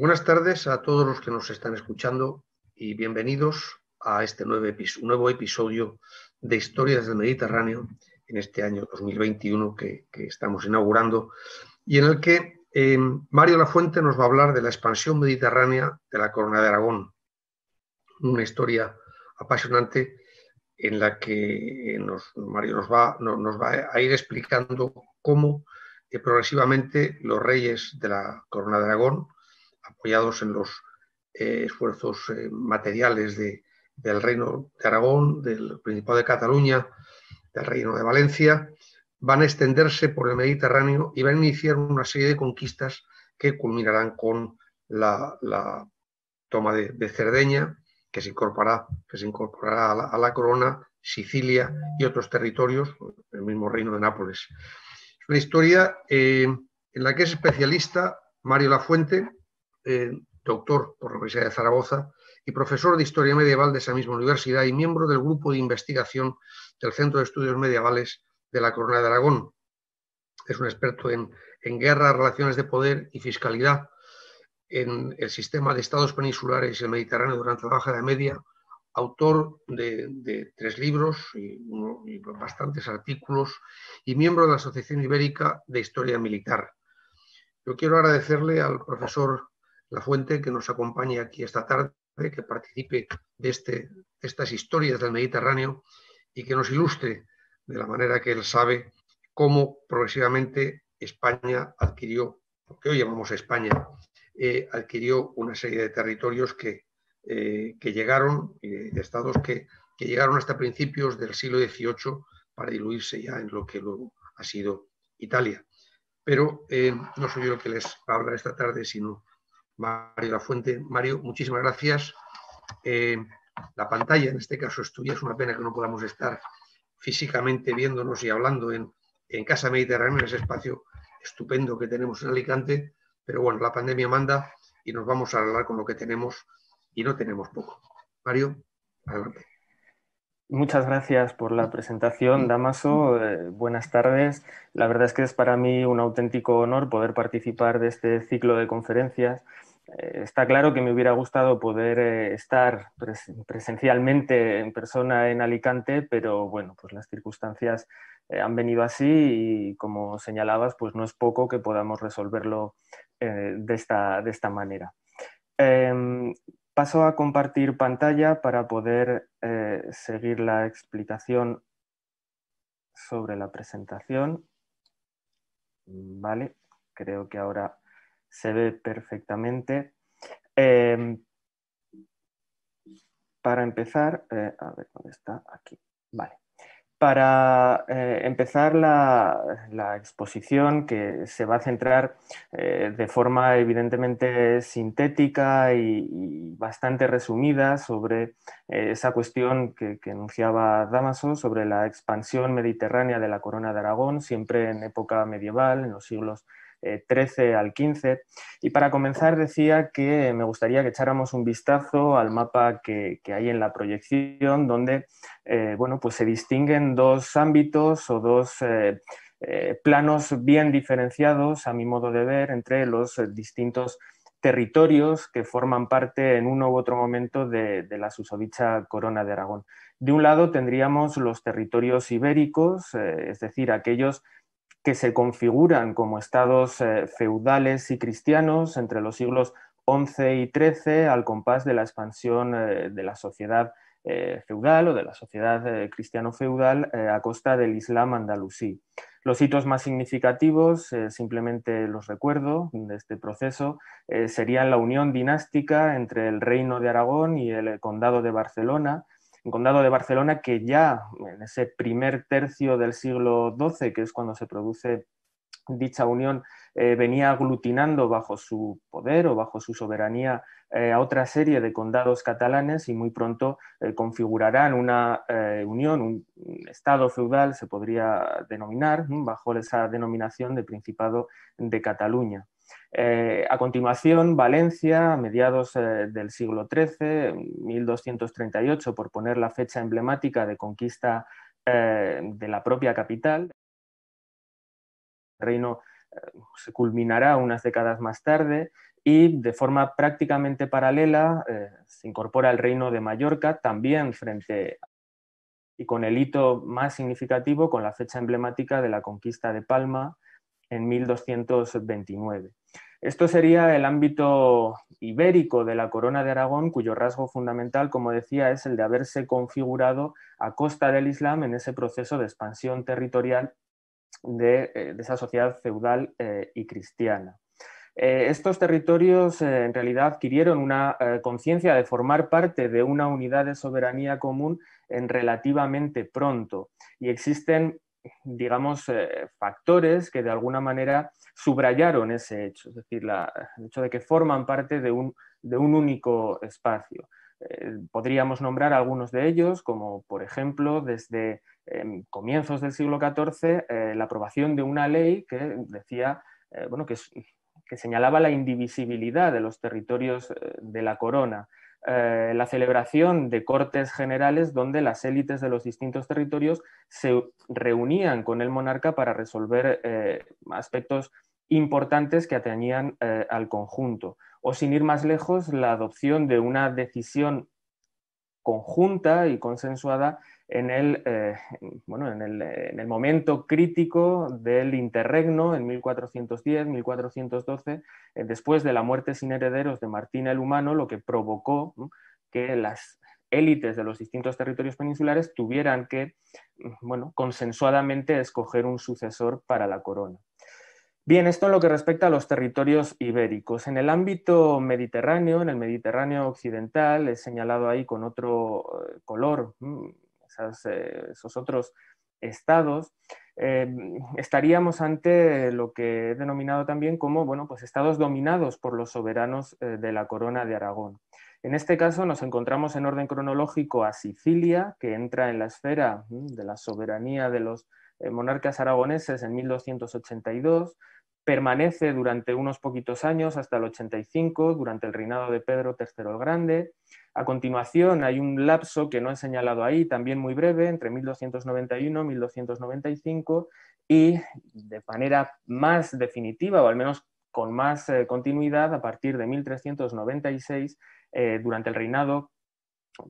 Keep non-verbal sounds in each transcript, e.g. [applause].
Buenas tardes a todos los que nos están escuchando y bienvenidos a este nuevo, episodio de Historias del Mediterráneo en este año 2021 que, estamos inaugurando y en el que eh, Mario Lafuente nos va a hablar de la expansión mediterránea de la Corona de Aragón, una historia apasionante en la que Mario nos va, a ir explicando cómo eh, progresivamente los reyes de la Corona de Aragón, apoyados en los eh, esfuerzos eh, materiales del Reino de Aragón, del Principado de Cataluña, del Reino de Valencia, van a extenderse por el Mediterráneo y van a iniciar una serie de conquistas que culminarán con la, toma de, Cerdeña, que se incorporará, que se incorporará a, la, corona, Sicilia y otros territorios, el mismo Reino de Nápoles. Es una historia eh, en la que es especialista Mario Lafuente, eh, doctor por la Universidad de Zaragoza y profesor de Historia Medieval de esa misma universidad y miembro del grupo de investigación del Centro de Estudios Medievales de la Corona de Aragón. Es un experto en, guerra, relaciones de poder y fiscalidad, en el sistema de estados peninsulares y el Mediterráneo durante la Baja Edad Media, autor de, tres libros y, y bastantes artículos y miembro de la Asociación Ibérica de Historia Militar. Yo quiero agradecerle al profesor la fuente que nos acompaña aquí esta tarde, que participe de, este, estas historias del Mediterráneo y que nos ilustre de la manera que él sabe cómo progresivamente España adquirió, lo que hoy llamamos España, eh, adquirió una serie de territorios que, eh, que llegaron, eh, de estados que, que, llegaron hasta principios del siglo XVIII para diluirse ya en lo que luego ha sido Italia. Pero no soy yo el que les habla esta tarde, sino Mario Lafuente. Mario, muchísimas gracias. Eh, la pantalla, en este caso, es tuya. Es una pena que no podamos estar físicamente viéndonos y hablando en, Casa Mediterránea, en ese espacio estupendo que tenemos en Alicante. Pero bueno, la pandemia manda y nos vamos a hablar con lo que tenemos y no tenemos poco. Mario, adelante. Muchas gracias por la presentación, Damaso. Eh, buenas tardes. La verdad es que es para mí un auténtico honor poder participar de este ciclo de conferencias eh, está claro que me hubiera gustado poder eh, estar presencialmente en persona en Alicante, pero bueno, pues las circunstancias eh, han venido así y como señalabas, pues no es poco que podamos resolverlo de, esta, manera. Em, paso a compartir pantalla para poder seguir la explicación sobre la presentación. Vale, creo que ahora se ve perfectamente. Em, para empezar, eh, a ver dónde está, aquí, vale. Para eh, empezar la, exposición, que se va a centrar eh, de forma evidentemente sintética y, bastante resumida sobre esa cuestión que, que, enunciaba Damaso, sobre la expansión mediterránea de la corona de Aragón, siempre en época medieval, en los siglos 13 eh, al 15. Y para comenzar decía que me gustaría que echáramos un vistazo al mapa que, hay en la proyección, donde eh, bueno, pues se distinguen dos ámbitos o dos... Eh, planos bien diferenciados, a mi modo de ver, entre los distintos territorios que forman parte en uno u otro momento de, la susodicha corona de Aragón. De un lado tendríamos los territorios ibéricos, es decir, aquellos que se configuran como estados eh, feudales y cristianos entre los siglos XI y XIII al compás de la expansión eh, de la sociedad eh, feudal o de la sociedad cristiano-feudal a costa del Islam andalusí. Los hitos más significativos, simplemente los recuerdo de este proceso, serían la unión dinástica entre el Reino de Aragón y el Condado de Barcelona, un Condado de Barcelona, que ya en ese primer tercio del siglo XII, que es cuando se produce dicha unión, eh, venía aglutinando bajo su poder o bajo su soberanía eh, a otra serie de condados catalanes y muy pronto eh, configurarán una unión, un estado feudal se podría denominar, bajo esa denominación de Principado de Cataluña. Eh, a continuación, Valencia, a mediados eh, del siglo XIII, 1238, por poner la fecha emblemática de conquista eh, de la propia capital. El reino se culminará unas décadas más tarde y de forma prácticamente paralela se incorpora el reino de Mallorca, también frente y con el hito más significativo, con la fecha emblemática de la conquista de Palma en 1229. Esto sería el ámbito ibérico de la corona de Aragón, cuyo rasgo fundamental, como decía, es el de haberse configurado a costa del Islam en ese proceso de expansión territorial de, eh, esa sociedad feudal eh, y cristiana. Eh, estos territorios en realidad adquirieron una conciencia de formar parte de una unidad de soberanía común en relativamente pronto y existen digamos, eh, factores que de alguna manera subrayaron ese hecho, es decir, el hecho de que forman parte de un, único espacio. Eh, podríamos nombrar algunos de ellos, como por ejemplo, desde em, comienzos del siglo XIV, eh, la aprobación de una ley que decía, que, señalaba la indivisibilidad de los territorios de la corona eh, la celebración de cortes generales donde las élites de los distintos territorios se reunían con el monarca para resolver eh, aspectos importantes que atañían eh, al conjunto. O sin ir más lejos, la adopción de una decisión conjunta y consensuada eh, en el, en el, momento crítico del interregno en 1410-1412, eh, después de la muerte sin herederos de Martín el Humano, lo que provocó que las élites de los distintos territorios peninsulares tuvieran que, mm, bueno, consensuadamente escoger un sucesor para la corona. Bien, esto en lo que respecta a los territorios ibéricos. En el ámbito mediterráneo, en el Mediterráneo occidental, he señalado ahí con otro eh, color, eh, esos otros estados, em, estaríamos ante lo que he denominado también como bueno, pues estados dominados por los soberanos eh, de la corona de Aragón. En este caso nos encontramos en orden cronológico a Sicilia, que entra en la esfera de la soberanía de los monarcas aragoneses en 1282, permanece durante unos poquitos años, hasta el 85, durante el reinado de Pedro III el Grande. A continuación hay un lapso que no he señalado ahí, también muy breve, entre 1291 y 1295, y de manera más definitiva, o al menos con más eh, continuidad, a partir de 1396, eh, durante el reinado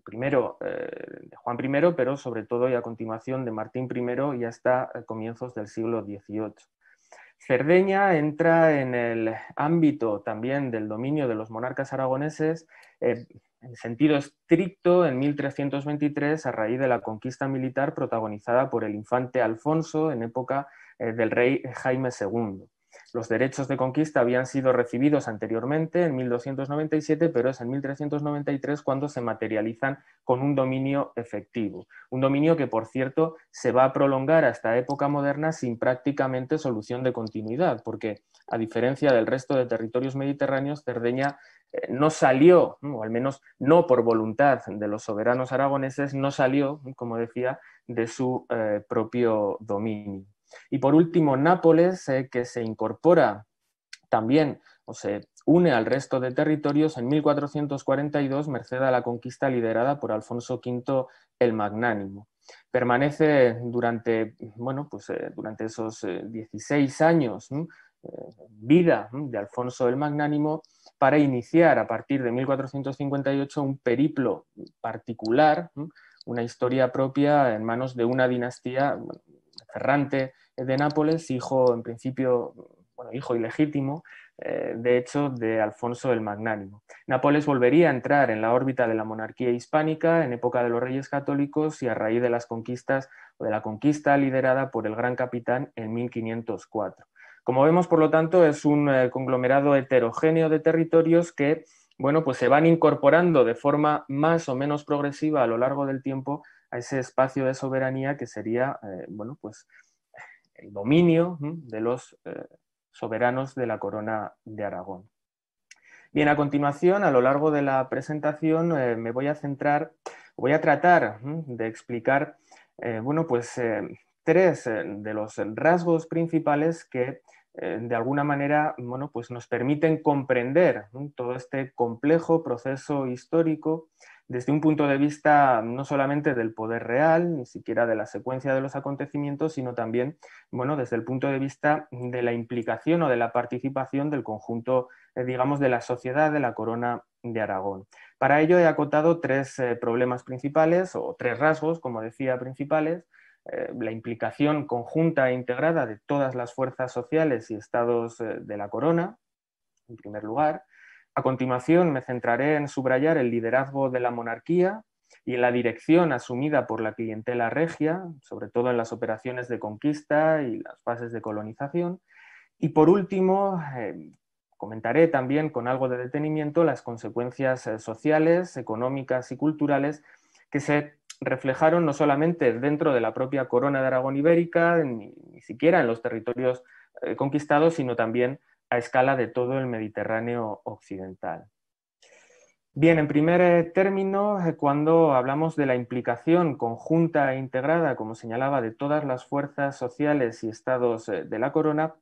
primero eh, de Juan I, pero sobre todo y a continuación de Martín I y hasta comienzos del siglo XVIII. Cerdeña entra en el ámbito también del dominio de los monarcas aragoneses eh, en sentido estricto en 1323 a raíz de la conquista militar protagonizada por el infante Alfonso en época eh, del rey Jaime II. Los derechos de conquista habían sido recibidos anteriormente, en 1297, pero es en 1393 cuando se materializan con un dominio efectivo. Un dominio que, por cierto, se va a prolongar hasta época moderna sin prácticamente solución de continuidad, porque a diferencia del resto de territorios mediterráneos, Cerdeña eh, no salió, o al menos no por voluntad de los soberanos aragoneses, no salió, como decía, de su eh, propio dominio. Y por último, Nápoles, eh, que se incorpora también o se une al resto de territorios en 1442 merced a la conquista liderada por Alfonso V el Magnánimo. Permanece durante, bueno, pues, eh, durante esos 16 eh, años vida de Alfonso el Magnánimo para iniciar a partir de 1458 un periplo particular una historia propia en manos de una dinastía Ferrante eh, de Nápoles, hijo en principio, bueno, hijo ilegítimo, eh, de hecho, de Alfonso el Magnánimo. Nápoles volvería a entrar en la órbita de la monarquía hispánica en época de los reyes católicos y a raíz de las conquistas o de la conquista liderada por el gran capitán en 1504. Como vemos, por lo tanto, es un eh, conglomerado heterogéneo de territorios que bueno, pues se van incorporando de forma más o menos progresiva a lo largo del tiempo a ese espacio de soberanía que sería, eh, bueno, pues el dominio de los eh, soberanos de la corona de Aragón. Bien, a continuación, a lo largo de la presentación, eh, me voy a centrar, voy a tratar de explicar, bueno, pues tres de los rasgos principales que de alguna manera bueno, pues nos permiten comprender todo este complejo proceso histórico desde un punto de vista no solamente del poder real, ni siquiera de la secuencia de los acontecimientos, sino también, bueno, desde el punto de vista de la implicación o de la participación del conjunto, eh, digamos, de la sociedad de la corona de Aragón. Para ello he acotado tres eh, problemas principales o tres rasgos, como decía, principales. Eh, la implicación conjunta e integrada de todas las fuerzas sociales y estados de la corona, en primer lugar a continuación me centraré en subrayar el liderazgo de la monarquía y la dirección asumida por la clientela regia, sobre todo en las operaciones de conquista y las fases de colonización. Y por último, eh, comentaré también con algo de detenimiento las consecuencias eh, sociales, económicas y culturales que se reflejaron no solamente dentro de la propia corona de Aragón ibérica, ni, siquiera en los territorios eh, conquistados, sino también a escala de todo el Mediterráneo occidental. Bien, en primer término, eh, cuando hablamos de la implicación conjunta e integrada, como señalaba, de todas las fuerzas sociales y estados eh, de la corona,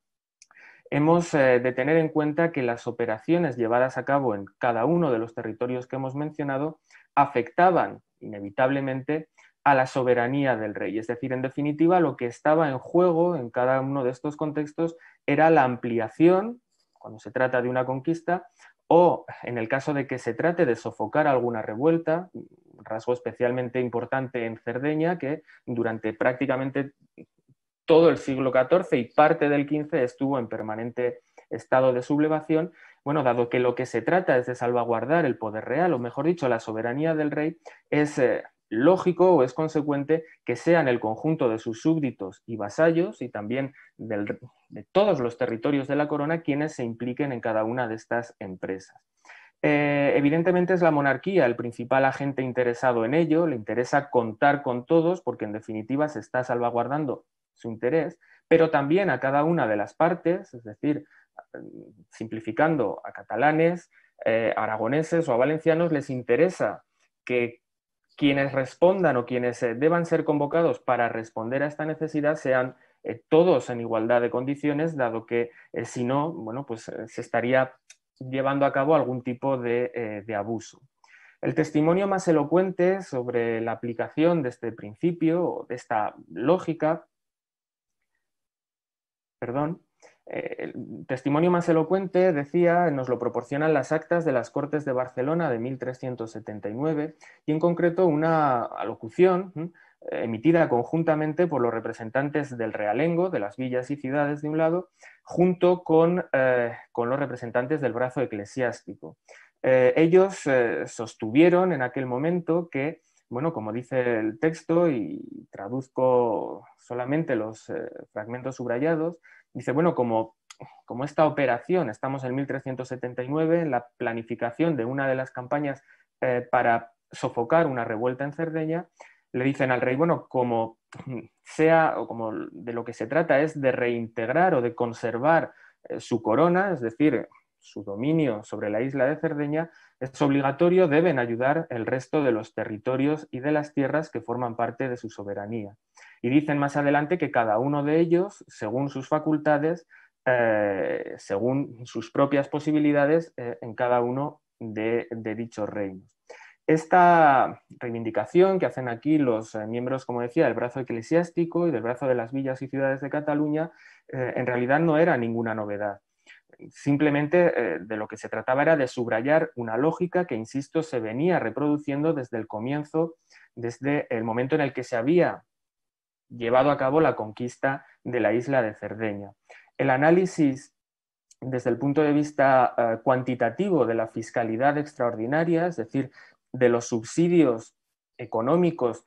hemos eh, de tener en cuenta que las operaciones llevadas a cabo en cada uno de los territorios que hemos mencionado afectaban inevitablemente a la soberanía del rey. Es decir, en definitiva, lo que estaba en juego en cada uno de estos contextos era la ampliación, cuando se trata de una conquista, o en el caso de que se trate de sofocar alguna revuelta, rasgo especialmente importante en Cerdeña, que durante prácticamente todo el siglo XIV y parte del XV estuvo en permanente estado de sublevación, bueno, dado que lo que se trata es de salvaguardar el poder real, o mejor dicho, la soberanía del rey, es eh, lógico o es consecuente que sean el conjunto de sus súbditos y vasallos y también de todos los territorios de la corona quienes se impliquen en cada una de estas empresas. Eh, evidentemente es la monarquía el principal agente interesado en ello, le interesa contar con todos porque en definitiva se está salvaguardando su interés, pero también a cada una de las partes, es decir, simplificando a catalanes, eh, aragoneses o a valencianos, les interesa que quienes respondan o quienes eh, deban ser convocados para responder a esta necesidad sean eh, todos en igualdad de condiciones, dado que eh, si no, bueno, pues se estaría llevando a cabo algún tipo de, abuso. El testimonio más elocuente sobre la aplicación de este principio o de esta lógica, perdón, el testimonio más elocuente, decía, nos lo proporcionan las actas de las Cortes de Barcelona de 1379 y en concreto una alocución emitida conjuntamente por los representantes del realengo, de las villas y ciudades de un lado, junto con, eh, los representantes del brazo eclesiástico. Eh, ellos eh, sostuvieron en aquel momento que, bueno, como dice el texto, y traduzco solamente los fragmentos subrayados, dice, bueno, como, esta operación, estamos en 1379, la planificación de una de las campañas eh, para sofocar una revuelta en Cerdeña, le dicen al rey, bueno, como sea o como de lo que se trata es de reintegrar o de conservar eh, su corona, es decir, su dominio sobre la isla de Cerdeña, es obligatorio, deben ayudar el resto de los territorios y de las tierras que forman parte de su soberanía. Y dicen más adelante que cada uno de ellos, según sus facultades, eh, según sus propias posibilidades, eh, en cada uno de, dichos reinos. Esta reivindicación que hacen aquí los eh, miembros, como decía, del brazo eclesiástico y del brazo de las villas y ciudades de Cataluña, en realidad no era ninguna novedad simplemente de lo que se trataba era de subrayar una lógica que, insisto, se venía reproduciendo desde el comienzo, desde el momento en el que se había llevado a cabo la conquista de la isla de Cerdeña. El análisis desde el punto de vista eh, cuantitativo de la fiscalidad extraordinaria, es decir, de los subsidios económicos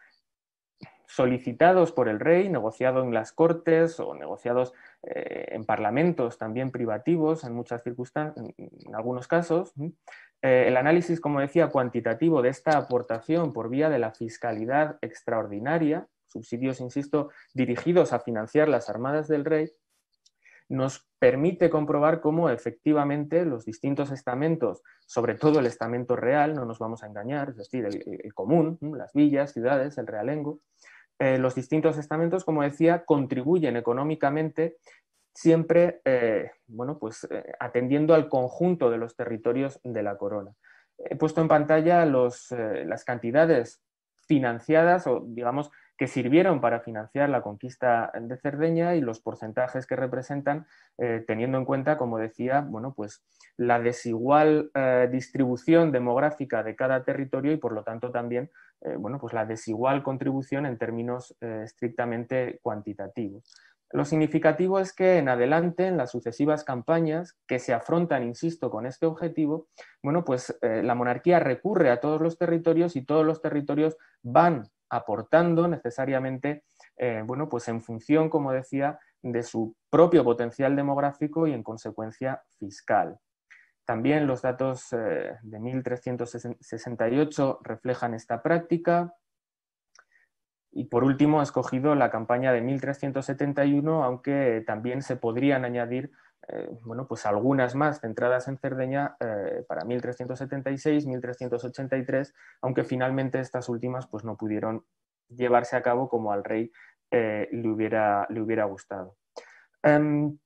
solicitados por el rey, negociados en las cortes o negociados eh, en parlamentos también privativos en muchas circunstancias, en algunos casos. Eh, el análisis, como decía, cuantitativo de esta aportación por vía de la fiscalidad extraordinaria, subsidios, insisto, dirigidos a financiar las armadas del rey, nos permite comprobar cómo efectivamente los distintos estamentos, sobre todo el estamento real, no nos vamos a engañar, es decir, el, común, las villas, ciudades, el realengo, eh, los distintos estamentos, como decía, contribuyen económicamente siempre eh, bueno, pues, eh, atendiendo al conjunto de los territorios de la corona. He puesto en pantalla las cantidades financiadas o, digamos, que sirvieron para financiar la conquista de Cerdeña y los porcentajes que representan, eh, teniendo en cuenta, como decía, bueno, pues, la desigual eh, distribución demográfica de cada territorio y, por lo tanto, también eh, bueno, pues, la desigual contribución en términos estrictamente cuantitativos. Lo significativo es que en adelante, en las sucesivas campañas que se afrontan, insisto, con este objetivo, bueno, pues la monarquía recurre a todos los territorios y todos los territorios van aportando necesariamente, eh, bueno, pues en función, como decía, de su propio potencial demográfico y en consecuencia fiscal. También los datos eh, de 1368 reflejan esta práctica. Y por último, he escogido la campaña de 1371, aunque también se podrían añadir eh, bueno, pues algunas más centradas en Cerdeña eh, para 1376, 1383, aunque finalmente estas últimas pues, no pudieron llevarse a cabo como al rey eh, le, hubiera, gustado. Em,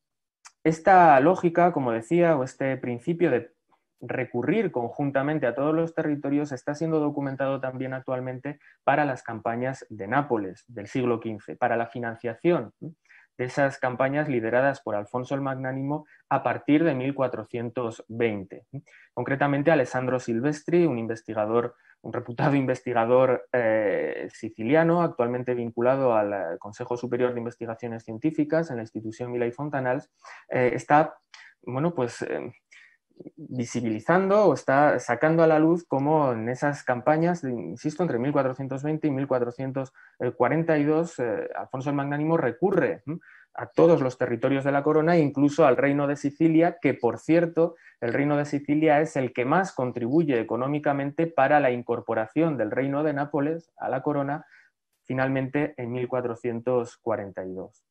esta lógica, como decía, o este principio de recurrir conjuntamente a todos los territorios está siendo documentado también actualmente para las campañas de Nápoles del siglo XV, para la financiación de esas campañas lideradas por Alfonso el Magnánimo a partir de 1420. Concretamente, Alessandro Silvestri, un investigador, un reputado [laughs] investigador eh, siciliano, actualmente vinculado al Consejo Superior de Investigaciones Científicas en la institución Milay Fontanals, eh, está bueno, pues, eh, visibilizando o está sacando a la luz como en esas campañas, insisto, entre 1420 y 1442, eh, Alfonso el Magnánimo recurre a todos los territorios de la corona e incluso al reino de Sicilia, que por cierto, el reino de Sicilia es el que más contribuye económicamente para la incorporación del reino de Nápoles a la corona finalmente en 1442.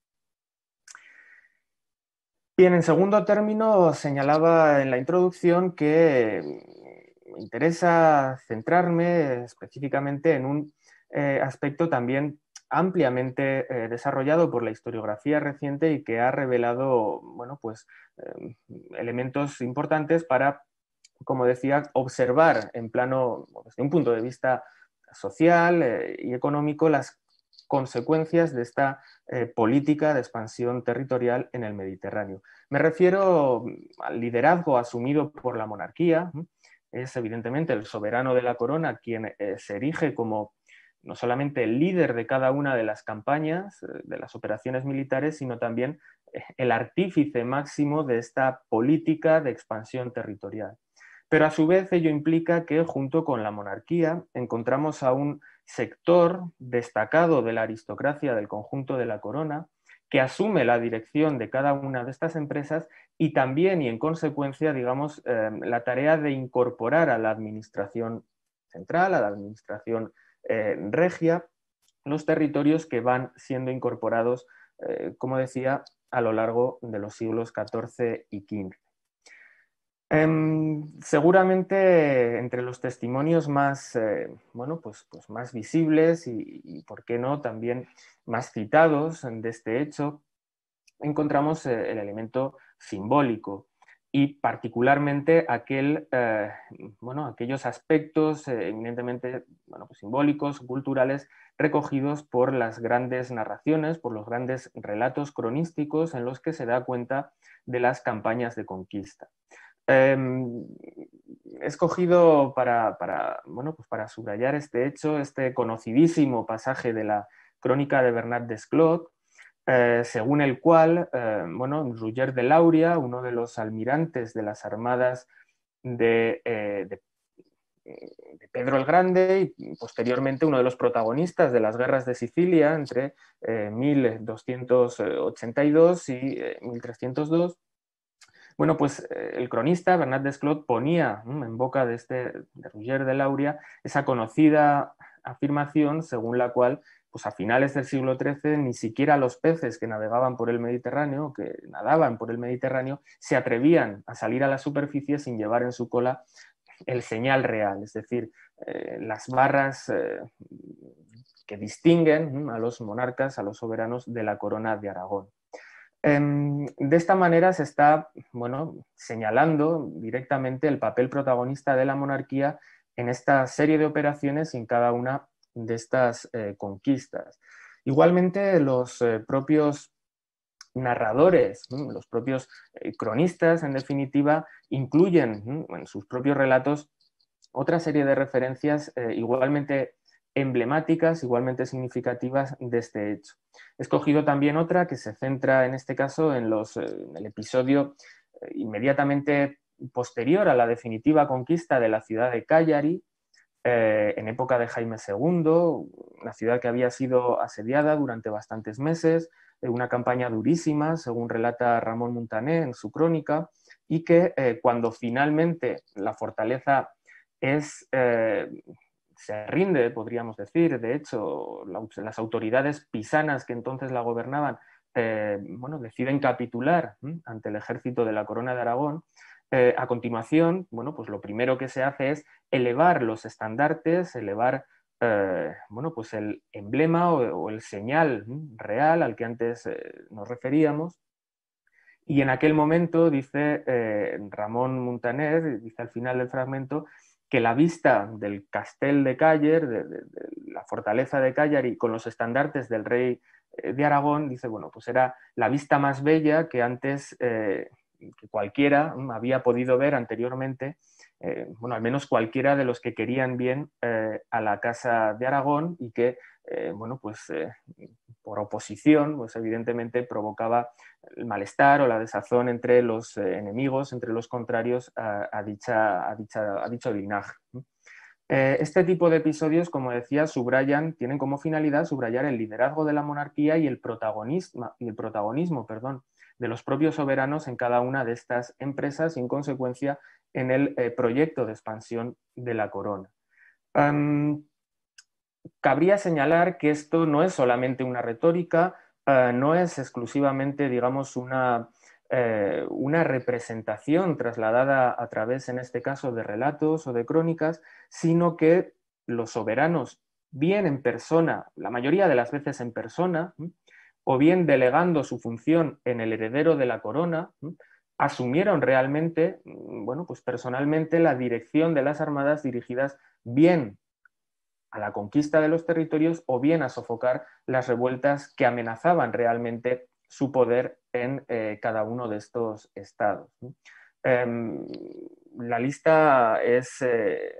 Bien, en segundo término, señalaba en la introducción que mm, me interesa centrarme específicamente en un eh, aspecto también ampliamente eh, desarrollado por la historiografía reciente y que ha revelado bueno, pues, em, elementos importantes para, como decía, observar en plano, desde un punto de vista social eh, y económico, las consecuencias de esta eh, política de expansión territorial en el Mediterráneo. Me refiero mm, al liderazgo asumido por la monarquía, es evidentemente el soberano de la corona quien eh, se erige como no solamente el líder de cada una de las campañas, eh, de las operaciones militares, sino también el artífice máximo de esta política de expansión territorial. Pero a su vez ello implica que junto con la monarquía encontramos a un sector destacado de la aristocracia del conjunto de la corona, que asume la dirección de cada una de estas empresas y también y en consecuencia, digamos, eh, la tarea de incorporar a la administración central, a la administración eh, regia, los territorios que van siendo incorporados, eh, como decía, a lo largo de los siglos XIV y XV. Em, seguramente entre los testimonios más, eh, pues, pues más visibles y, por qué no, también más citados de este hecho, encontramos eh, el elemento simbólico y particularmente aquel, eh, bueno, aquellos aspectos eminentemente pues simbólicos, culturales, recogidos por las grandes narraciones, por los grandes relatos cronísticos en los que se da cuenta de las campañas de conquista. Em, he escogido para, bueno, pues para subrayar este hecho, este conocidísimo pasaje de la crónica de Bernard Desclot, eh, según el cual, eh, bueno, de Lauria, uno de los almirantes de las armadas eh, de, de, Pedro el Grande y posteriormente uno de los protagonistas de las guerras de Sicilia entre 1282 eh, y 1302, bueno, pues eh, el cronista Bernard Desclot ponía en boca de este de de Lauria esa conocida afirmación según la cual pues a finales del siglo XIII ni siquiera los peces que navegaban por el Mediterráneo, que nadaban por el Mediterráneo, se atrevían a salir a la superficie sin llevar en su cola el señal real, es decir, eh, las barras eh, que distinguen a los monarcas, a los soberanos de la corona de Aragón. Em, de esta manera se está bueno, señalando directamente el papel protagonista de la monarquía en esta serie de operaciones en cada una de estas eh, conquistas. Igualmente, los eh, propios narradores, los propios eh, cronistas, en definitiva, incluyen en sus propios relatos otra serie de referencias igualmente emblemáticas, igualmente significativas de este hecho. He escogido también otra que se centra en este caso en, los, eh, el episodio eh, inmediatamente posterior a la definitiva conquista de la ciudad de Cagliari, eh, en época de Jaime II, una ciudad que había sido asediada durante bastantes meses, una campaña durísima, según relata Ramón Montané en su crónica, y que cuando finalmente la fortaleza es se rinde, podríamos decir. De hecho, las autoridades pisanas que entonces la gobernaban eh, bueno, deciden capitular ante el ejército de la Corona de Aragón. Eh, a continuación, bueno, pues lo primero que se hace es elevar los estandartes, elevar eh, bueno, pues el emblema o, el señal real al que antes nos referíamos. Y en aquel momento, dice Ramón Montaner, dice al final del fragmento, que la vista del castel de Cayer, de, la fortaleza de Cayer y con los estandartes del rey eh, de Aragón, dice, bueno, pues era la vista más bella que antes eh, que cualquiera mm, había podido ver anteriormente, eh, bueno, al menos cualquiera de los que querían bien a la Casa de Aragón y que eh, bueno, pues eh, por oposición, pues evidentemente provocaba el malestar o la desazón entre los eh, enemigos, entre los contrarios a, dicha, a, dicha, a dicho linaje. este tipo de episodios, como decía, subrayan, tienen como finalidad subrayar el liderazgo de la monarquía y el protagonismo, y el protagonismo perdón, de los propios soberanos en cada una de estas empresas y, en consecuencia, en el proyecto de expansión de la corona cabría señalar que esto no es solamente una retórica, eh, no es exclusivamente, digamos, una, eh, una representación trasladada a través, en este caso, de relatos o de crónicas, sino que los soberanos, bien en persona, la mayoría de las veces en persona, o bien delegando su función en el heredero de la corona, asumieron realmente, mm, bueno, pues personalmente la dirección de las armadas dirigidas bien a la conquista de los territorios o bien a sofocar las revueltas que amenazaban realmente su poder en eh, cada uno de estos estados. Em, la lista es eh,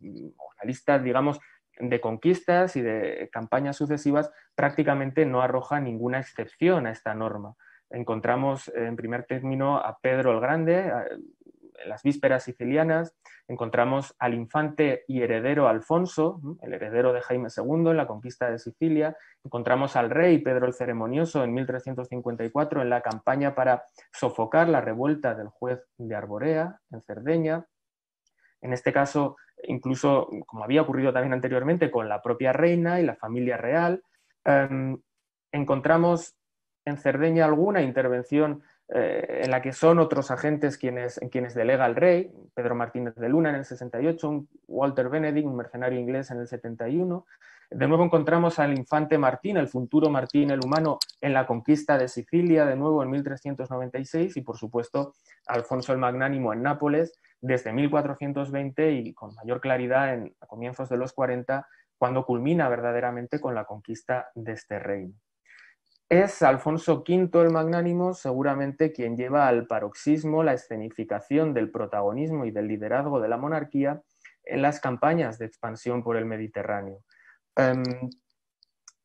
la lista, digamos, de conquistas y de campañas sucesivas prácticamente no arroja ninguna excepción a esta norma. Encontramos en primer término a Pedro el Grande, en las vísperas sicilianas, encontramos al infante y heredero Alfonso, el heredero de Jaime II en la conquista de Sicilia, encontramos al rey Pedro el Ceremonioso en 1354 en la campaña para sofocar la revuelta del juez de Arborea en Cerdeña. En este caso, incluso como había ocurrido también anteriormente con la propia reina y la familia real, em, encontramos en Cerdeña alguna intervención eh, en la que son otros agentes quienes, en quienes delega el rey, Pedro Martínez de Luna en el 68, Walter Benedict, un mercenario inglés en el 71. De nuevo encontramos al infante Martín, el futuro Martín el Humano, en la conquista de Sicilia, de nuevo en 1396, y por supuesto Alfonso el Magnánimo en Nápoles, desde 1420 y con mayor claridad en, comienzos de los 40, cuando culmina verdaderamente con la conquista de este reino. Es Alfonso V el Magnánimo seguramente quien lleva al paroxismo la escenificación del protagonismo y del liderazgo de la monarquía en las campañas de expansión por el Mediterráneo. Em,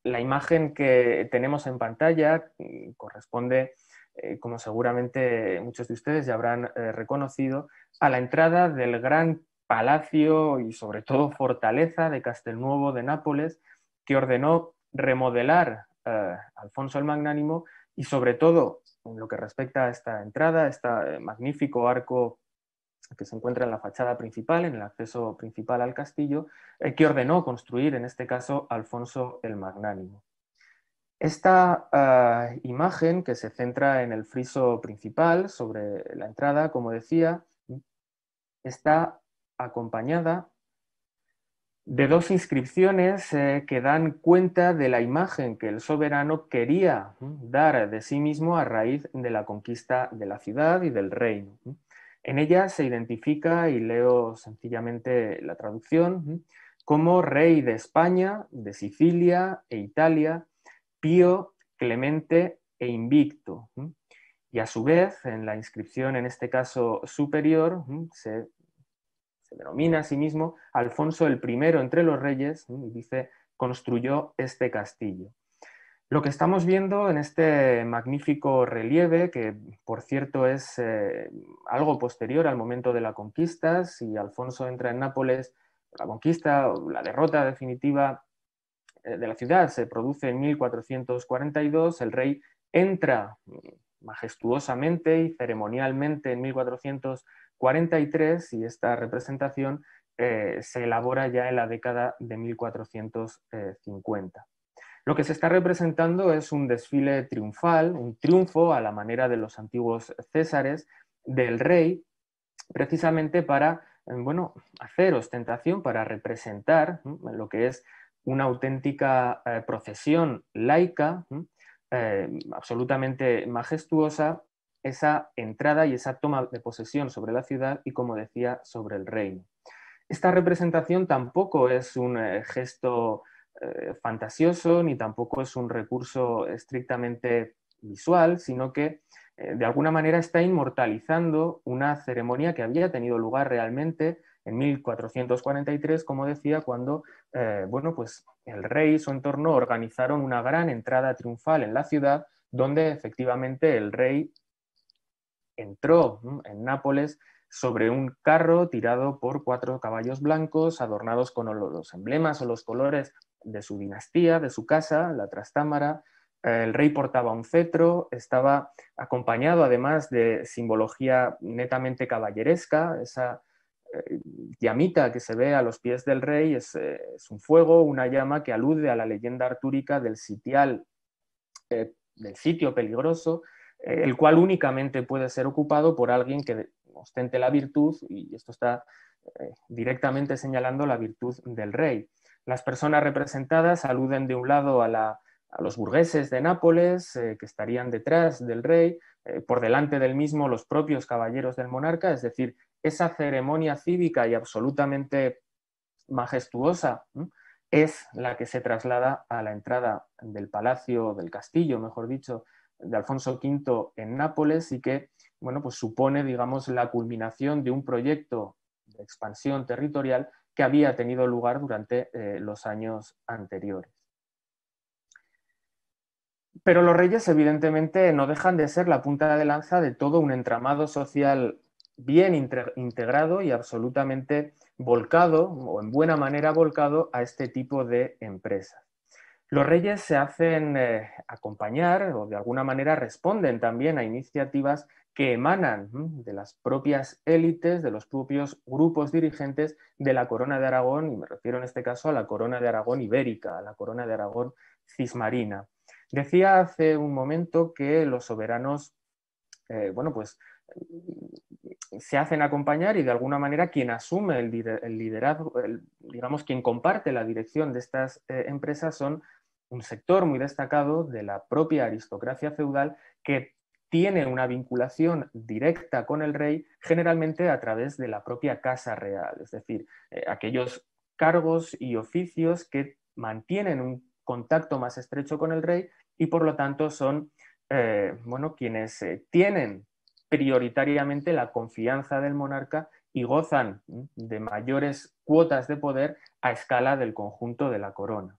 la imagen que tenemos en pantalla mm, corresponde, eh, como seguramente muchos de ustedes ya habrán eh, reconocido, a la entrada del gran palacio y sobre todo fortaleza de Castelnuovo de Nápoles, que ordenó remodelar eh, Alfonso el Magnánimo y sobre todo en lo que respecta a esta entrada, este eh, magnífico arco que se encuentra en la fachada principal, en el acceso principal al castillo, eh, que ordenó construir en este caso Alfonso el Magnánimo. Esta imagen que se centra en el friso principal sobre la entrada, como decía, está acompañada de dos inscripciones eh, que dan cuenta de la imagen que el soberano quería dar de sí mismo a raíz de la conquista de la ciudad y del reino. En ella se identifica, y leo sencillamente la traducción, como rey de España, de Sicilia e Italia, pío, clemente e invicto. Y a su vez, en la inscripción, en este caso superior, se denomina a sí mismo Alfonso el I entre los reyes y dice, construyó este castillo. Lo que estamos viendo en este magnífico relieve, que por cierto es eh, algo posterior al momento de la conquista, si Alfonso entra en Nápoles, la conquista o la derrota definitiva eh, de la ciudad se produce en 1442, el rey entra eh, majestuosamente y ceremonialmente en 1442, 43 y esta representación eh, se elabora ya en la década de 1450. Lo que se está representando es un desfile triunfal, un triunfo a la manera de los antiguos césares del rey, precisamente para eh, bueno, hacer ostentación, para representar lo que es una auténtica eh, procesión laica, absolutamente majestuosa, esa entrada y esa toma de posesión sobre la ciudad y, como decía, sobre el reino. Esta representación tampoco es un eh, gesto eh, fantasioso ni tampoco es un recurso estrictamente visual, sino que eh, de alguna manera está inmortalizando una ceremonia que había tenido lugar realmente en 1443, como decía, cuando bueno, pues el rey y su entorno organizaron una gran entrada triunfal en la ciudad, donde efectivamente el rey entró en Nápoles sobre un carro tirado por cuatro caballos blancos adornados con los emblemas o los colores de su dinastía, de su casa, la Trastámara. El rey portaba un cetro, estaba acompañado además de simbología netamente caballeresca, esa eh, llamita que se ve a los pies del rey eh, es, un fuego, una llama que alude a la leyenda artúrica del sitial, eh, del sitio peligroso eh, el cual únicamente puede ser ocupado por alguien que ostente la virtud, y esto está eh, directamente señalando la virtud del rey. Las personas representadas aluden de un lado a, los burgueses de Nápoles, eh, que estarían detrás del rey, por delante del mismo los propios caballeros del monarca, es decir, esa ceremonia cívica y absolutamente majestuosa es la que se traslada a la entrada del palacio, del castillo, mejor dicho, de Alfonso V en Nápoles y que bueno, pues supone digamos, la culminación de un proyecto de expansión territorial que había tenido lugar durante eh, los años anteriores. Pero los reyes evidentemente no dejan de ser la punta de lanza de todo un entramado social bien integrado y absolutamente volcado o en buena manera volcado a este tipo de empresas. Los reyes se hacen eh, acompañar o de alguna manera responden también a iniciativas que emanan de las propias élites, de los propios grupos dirigentes de la corona de Aragón, y me refiero en este caso a la corona de Aragón ibérica, a la corona de Aragón cismarina. Decía hace un momento que los soberanos, eh, bueno, pues se hacen acompañar y de alguna manera quien asume el, liderazgo, digamos, quien comparte la dirección de estas eh, empresas son un sector muy destacado de la propia aristocracia feudal que tiene una vinculación directa con el rey, generalmente a través de la propia casa real, es decir, eh, aquellos cargos y oficios que mantienen un contacto más estrecho con el rey y por lo tanto son eh, bueno, quienes eh, tienen prioritariamente la confianza del monarca y gozan de mayores cuotas de poder a escala del conjunto de la corona.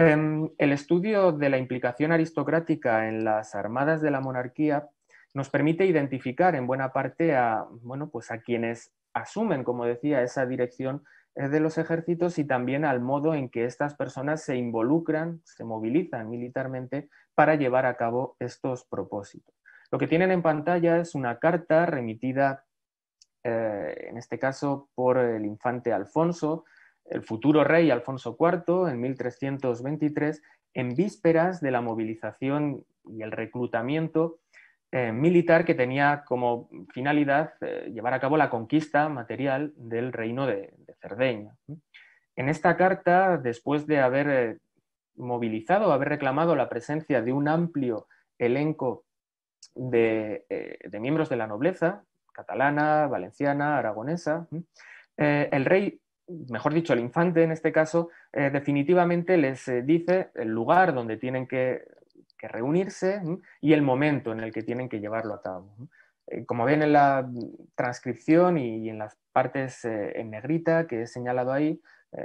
Em, el estudio de la implicación aristocrática en las armadas de la monarquía nos permite identificar en buena parte a, pues quienes asumen, como decía, esa dirección eh, de los ejércitos y también al modo en que estas personas se involucran, se movilizan militarmente para llevar a cabo estos propósitos. Lo que tienen en pantalla es una carta remitida, eh, en este caso, por el infante Alfonso el futuro rey Alfonso IV, en 1323, en vísperas de la movilización y el reclutamiento eh, militar que tenía como finalidad eh, llevar a cabo la conquista material del reino de, Cerdeña. En esta carta, después de haber eh, movilizado, haber reclamado la presencia de un amplio elenco de miembros de la nobleza, catalana, valenciana, aragonesa, el rey mejor dicho, el infante en este caso, eh, definitivamente les eh, dice el lugar donde tienen que, reunirse y el momento en el que tienen que llevarlo a cabo. Eh, como ven en la transcripción y, en las partes en negrita que he señalado ahí,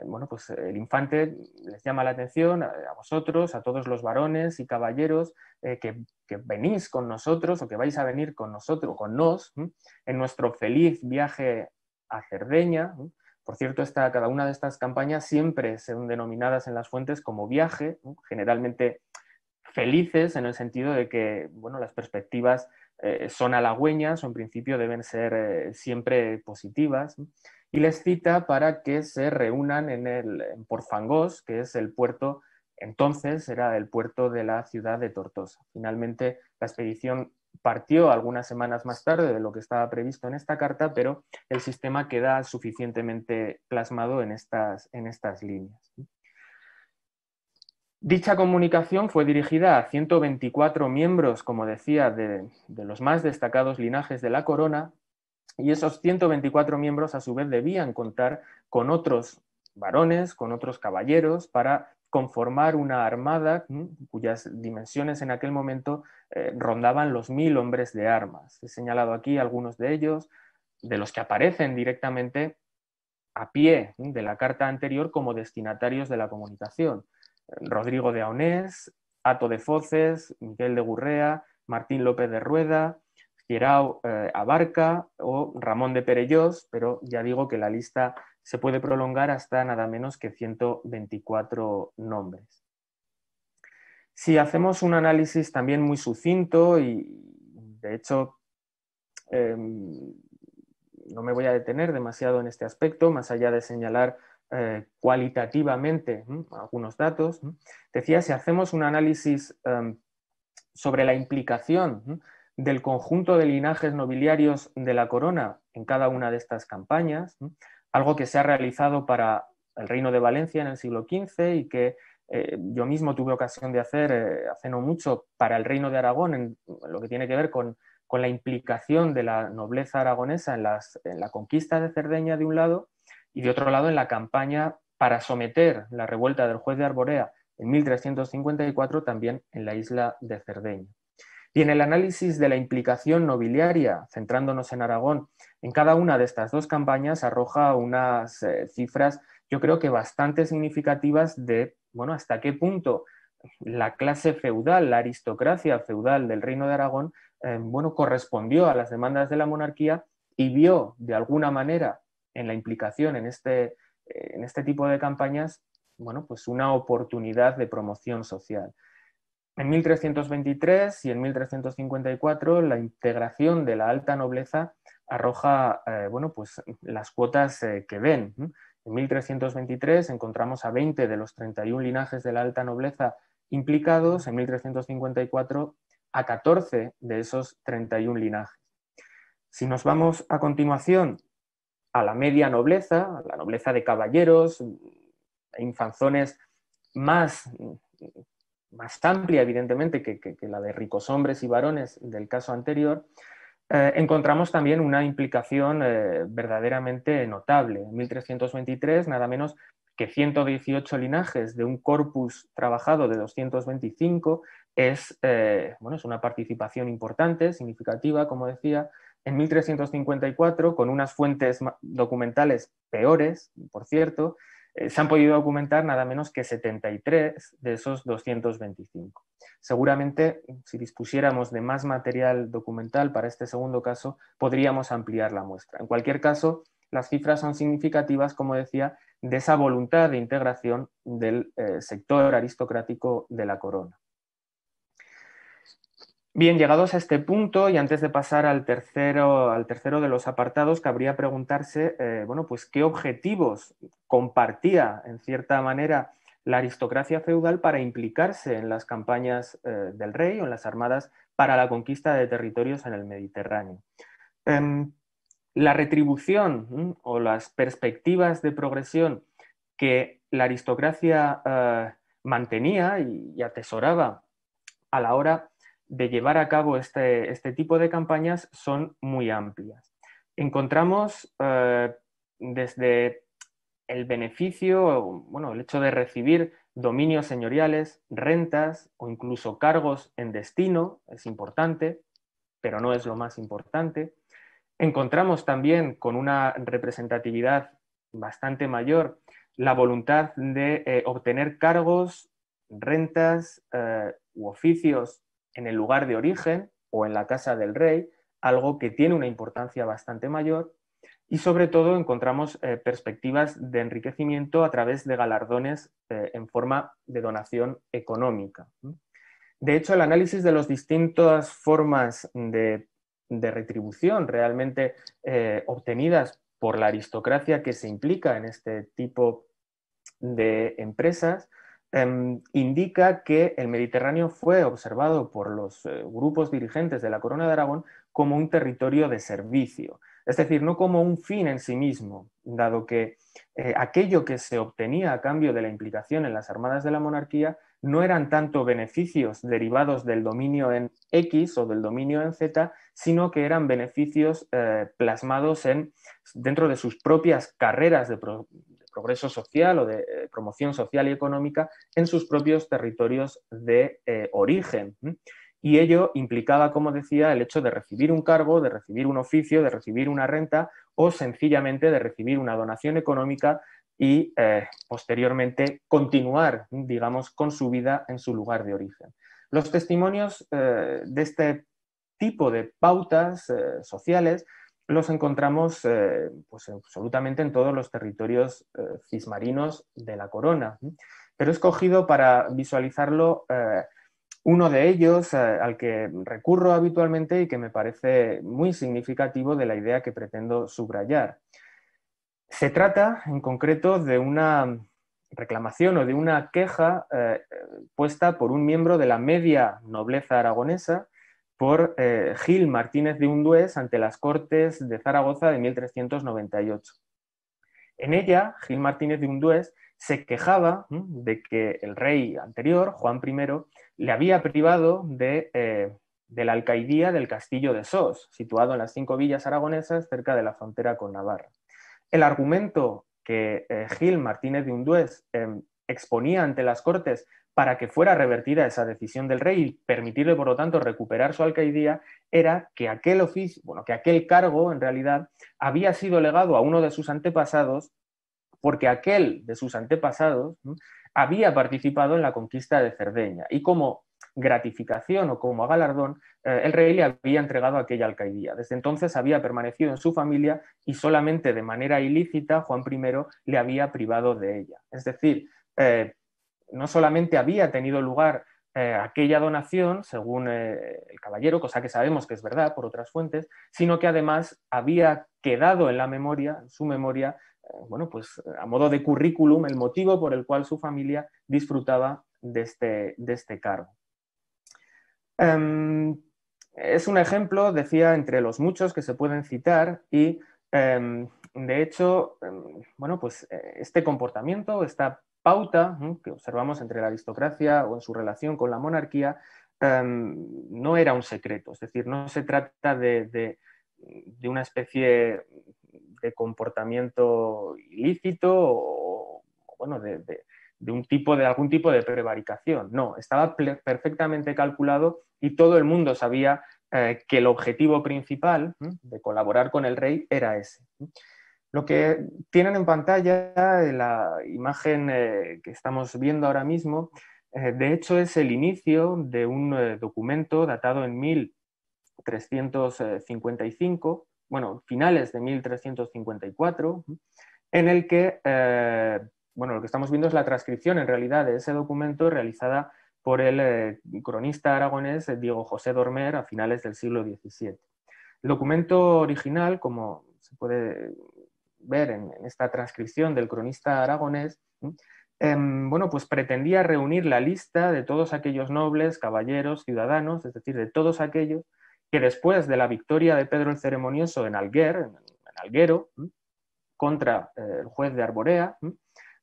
bueno, pues el infante les llama la atención a, vosotros, a todos los varones y caballeros que, que, venís con nosotros o que vais a venir con nosotros, con nos, en nuestro feliz viaje a Cerdeña, por cierto, cada una de estas campañas siempre son denominadas en las fuentes como viaje, generalmente felices en el sentido de que bueno, las perspectivas eh, son halagüeñas o en principio deben ser eh, siempre positivas. Y les cita para que se reúnan en, el, que es el puerto, entonces era el puerto de la ciudad de Tortosa. Finalmente, la expedición partió algunas semanas más tarde de lo que estaba previsto en esta carta, pero el sistema queda suficientemente plasmado en estas, en estas líneas. Dicha comunicación fue dirigida a 124 miembros, como decía, de, de, los más destacados linajes de la corona, y esos 124 miembros a su vez debían contar con otros varones con otros caballeros para conformar una armada cuyas dimensiones en aquel momento eh, rondaban los mil hombres de armas. He señalado aquí algunos de ellos, de los que aparecen directamente a pie de la carta anterior como destinatarios de la comunicación. Eh, Rodrigo de Aonés, Ato de Foces, Miguel de Gurrea, Martín López de Rueda, Fierao eh, Abarca o Ramón de Perellós, pero ya digo que la lista se puede prolongar hasta nada menos que 124 nombres. Si hacemos un análisis también muy sucinto y de hecho em, no me voy a detener demasiado en este aspecto, más allá de señalar eh, cualitativamente algunos datos, decía, si hacemos un análisis em, sobre la implicación del conjunto de linajes nobiliarios de la corona en cada una de estas campañas, algo que se ha realizado para el Reino de Valencia en el siglo XV y que eh, yo mismo tuve ocasión de hacer eh, hace no mucho para el Reino de Aragón, en, lo que tiene que ver con, la implicación de la nobleza aragonesa en, en la conquista de Cerdeña de un lado y de otro lado en la campaña para someter la revuelta del juez de Arborea en 1354 también en la isla de Cerdeña. Y en el análisis de la implicación nobiliaria, centrándonos en Aragón, en cada una de estas dos campañas arroja unas eh, cifras, yo creo que bastante significativas de, bueno, hasta qué punto la clase feudal, la aristocracia feudal del Reino de Aragón, eh, bueno, correspondió a las demandas de la monarquía y vio de alguna manera en la implicación en este, eh, en este tipo de campañas, bueno, pues una oportunidad de promoción social. En 1323 y en 1354 la integración de la alta nobleza arroja eh, bueno, pues, las cuotas eh, que ven. En 1323 encontramos a 20 de los 31 linajes de la alta nobleza implicados, en 1354 a 14 de esos 31 linajes. Si nos vamos a continuación a la media nobleza, a la nobleza de caballeros, infanzones más más amplia, evidentemente, que, la de ricos hombres y varones del caso anterior, eh, encontramos también una implicación eh, verdaderamente notable. En 1323, nada menos que 118 linajes de un corpus trabajado de 225 es, eh, es una participación importante, significativa, como decía. En 1354, con unas fuentes documentales peores, por cierto, eh, se han podido documentar nada menos que 73 de esos 225. Seguramente, si dispusiéramos de más material documental para este segundo caso, podríamos ampliar la muestra. En cualquier caso, las cifras son significativas, como decía, de esa voluntad de integración del eh, sector aristocrático de la corona. Bien, llegados a este punto y antes de pasar al tercero, al tercero de los apartados, cabría preguntarse, eh, bueno, pues qué objetivos compartía, en cierta manera, la aristocracia feudal para implicarse en las campañas eh, del rey o en las armadas para la conquista de territorios en el Mediterráneo. Em, la retribución o las perspectivas de progresión que la aristocracia eh, mantenía y, y atesoraba a la hora de llevar a cabo este, este, tipo de campañas son muy amplias. Encontramos eh, desde el beneficio, bueno, el hecho de recibir dominios señoriales, rentas o incluso cargos en destino, es importante, pero no es lo más importante. Encontramos también con una representatividad bastante mayor la voluntad de eh, obtener cargos, rentas eh, u oficios en el lugar de origen o en la casa del rey, algo que tiene una importancia bastante mayor. Y sobre todo encontramos eh, perspectivas de enriquecimiento a través de galardones eh, en forma de donación económica. De hecho, el análisis de las distintas formas de, retribución realmente eh, obtenidas por la aristocracia que se implica en este tipo de empresas Em, indica que el Mediterráneo fue observado por los eh, grupos dirigentes de la Corona de Aragón como un territorio de servicio, es decir, no como un fin en sí mismo, dado que eh, aquello que se obtenía a cambio de la implicación en las armadas de la monarquía no eran tanto beneficios derivados del dominio en X o del dominio en Z, sino que eran beneficios eh, plasmados en, dentro de sus propias carreras de, progreso social o de eh, promoción social y económica en sus propios territorios de eh, origen. Y ello implicaba, como decía, el hecho de recibir un cargo, de recibir un oficio, de recibir una renta o sencillamente de recibir una donación económica y eh, posteriormente continuar, digamos, con su vida en su lugar de origen. Los testimonios de este tipo de pautas sociales los encontramos eh, pues, absolutamente en todos los territorios eh, cismarinos de la corona. Pero he escogido para visualizarlo eh, uno de ellos al que recurro habitualmente y que me parece muy significativo de la idea que pretendo subrayar. Se trata en concreto de una reclamación o de una queja puesta por un miembro de la media nobleza aragonesa por eh, Gil Martínez de Undués ante las Cortes de Zaragoza de 1398. En ella, Gil Martínez de Undués se quejaba de que el rey anterior, Juan I, le había privado de, eh, la alcaidía del castillo de Sos, situado en las cinco villas aragonesas cerca de la frontera con Navarra. El argumento que eh, Gil Martínez de Undués em, exponía ante las Cortes para que fuera revertida esa decisión del rey y permitirle, por lo tanto, recuperar su alcaidía, era que aquel oficio, bueno, que aquel cargo, en realidad, había sido legado a uno de sus antepasados, porque aquel de sus antepasados había participado en la conquista de Cerdeña. Y como gratificación o como galardón, eh, el rey le había entregado aquella alcaidía. Desde entonces había permanecido en su familia y solamente de manera ilícita Juan I le había privado de ella. Es decir, eh, no solamente había tenido lugar eh, aquella donación, según eh, el caballero, cosa que sabemos que es verdad por otras fuentes, sino que además había quedado en la memoria, en su memoria, eh, bueno, pues a modo de currículum, el motivo por el cual su familia disfrutaba de este, este cargo. Em, es un ejemplo, decía, entre los muchos que se pueden citar y, em, de hecho, em, bueno, pues este comportamiento, está pauta que observamos entre la aristocracia o en su relación con la monarquía em, no era un secreto, es decir, no se trata de, una especie de comportamiento ilícito o, bueno, de, un tipo de algún tipo de prevaricación. No, estaba perfectamente calculado y todo el mundo sabía eh, que el objetivo principal de colaborar con el rey era ese. Lo que tienen en pantalla, eh, la imagen eh, que estamos viendo ahora mismo, eh, de hecho es el inicio de un documento datado en 1355, bueno, finales de 1354, en el que, bueno, lo que estamos viendo es la transcripción en realidad de ese documento realizada por el cronista aragonés Diego José Dormer a finales del siglo XVII. El documento original, como se puede ver en, esta transcripción del cronista aragonés, em, bueno, pues pretendía reunir la lista de todos aquellos nobles, caballeros, ciudadanos, es decir, de todos aquellos que después de la victoria de Pedro el Ceremonioso en Alguer, en, Alguero, contra eh, el juez de Arborea,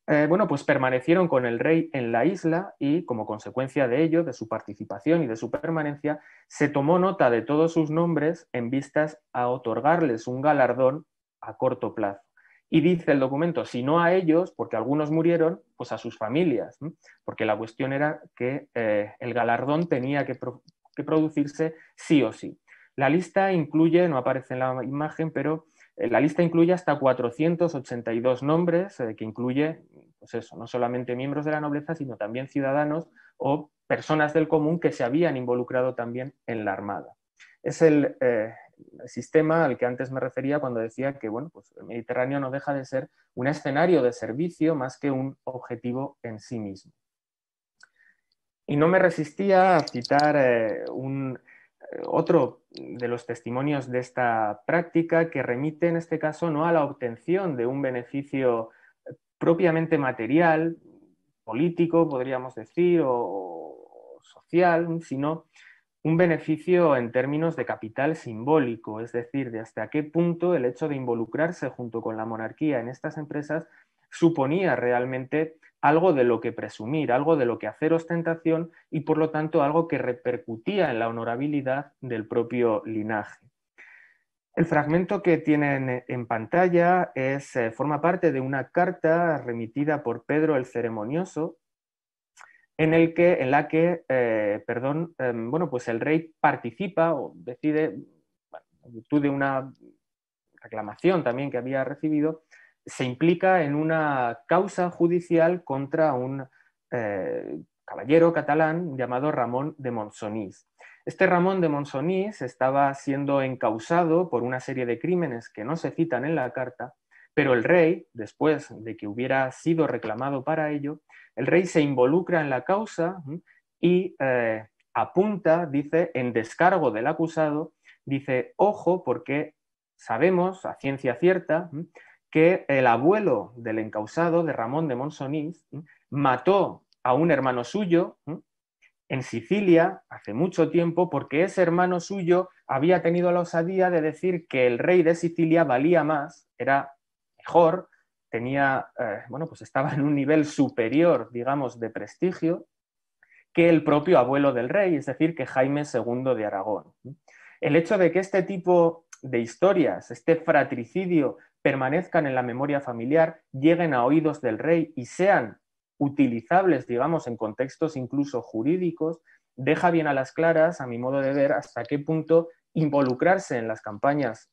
eh, bueno, pues permanecieron con el rey en la isla y como consecuencia de ello, de su participación y de su permanencia, se tomó nota de todos sus nombres en vistas a otorgarles un galardón a corto plazo. Y dice el documento, si no a ellos, porque algunos murieron, pues a sus familias, porque la cuestión era que eh, el galardón tenía que, producirse sí o sí. La lista incluye, no aparece en la imagen, pero eh, la lista incluye hasta 482 nombres, eh, que incluye, pues eso, no solamente miembros de la nobleza, sino también ciudadanos o personas del común que se habían involucrado también en la Armada. Es el, sistema al que antes me refería cuando decía que bueno, pues el Mediterráneo no deja de ser un escenario de servicio más que un objetivo en sí mismo. Y no me resistía a citar eh, eh, otro de los testimonios de esta práctica que remite en este caso no a la obtención de un beneficio propiamente material, político, podríamos decir, o social, sino un beneficio en términos de capital simbólico, es decir, de hasta qué punto el hecho de involucrarse junto con la monarquía en estas empresas suponía realmente algo de lo que presumir, algo de lo que hacer ostentación y por lo tanto algo que repercutía en la honorabilidad del propio linaje. El fragmento que tienen en pantalla es, eh, forma parte de una carta remitida por Pedro el Ceremonioso en, el que, la que eh, perdón, em, bueno, pues el rey participa o decide, en virtud de una reclamación también que había recibido, se implica en una causa judicial contra un eh, caballero catalán llamado Ramón de Monsonís. Este Ramón de Monsonís estaba siendo encausado por una serie de crímenes que no se citan en la carta pero el rey, después de que hubiera sido reclamado para ello, el rey se involucra en la causa y eh, apunta, dice, en descargo del acusado, dice, ojo, porque sabemos a ciencia cierta que el abuelo del encausado, de Ramón de Monsonís, mató a un hermano suyo en Sicilia hace mucho tiempo porque ese hermano suyo había tenido la osadía de decir que el rey de Sicilia valía más, era mejor, tenía, eh, bueno, pues estaba en un nivel superior, digamos, de prestigio que el propio abuelo del rey, es decir, que Jaime II de Aragón. El hecho de que este tipo de historias, este fratricidio, permanezcan en la memoria familiar, lleguen a oídos del rey y sean utilizables, digamos, en contextos incluso jurídicos, deja bien a las claras, a mi modo de ver, hasta qué punto involucrarse en las campañas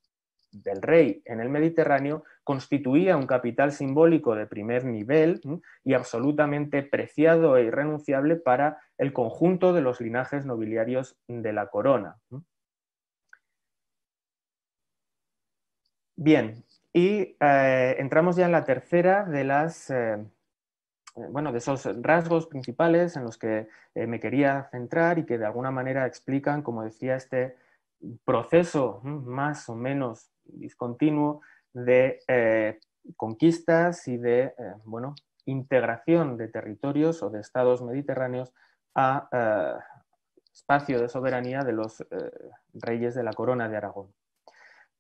del rey en el Mediterráneo constituía un capital simbólico de primer nivel y absolutamente preciado e irrenunciable para el conjunto de los linajes nobiliarios de la corona. Bien, y eh, entramos ya en la tercera de las... Eh, bueno, de esos rasgos principales en los que eh, me quería centrar y que de alguna manera explican, como decía, este proceso más o menos discontinuo de eh, conquistas y de eh, bueno, integración de territorios o de estados mediterráneos a eh, espacio de soberanía de los reyes de la corona de Aragón.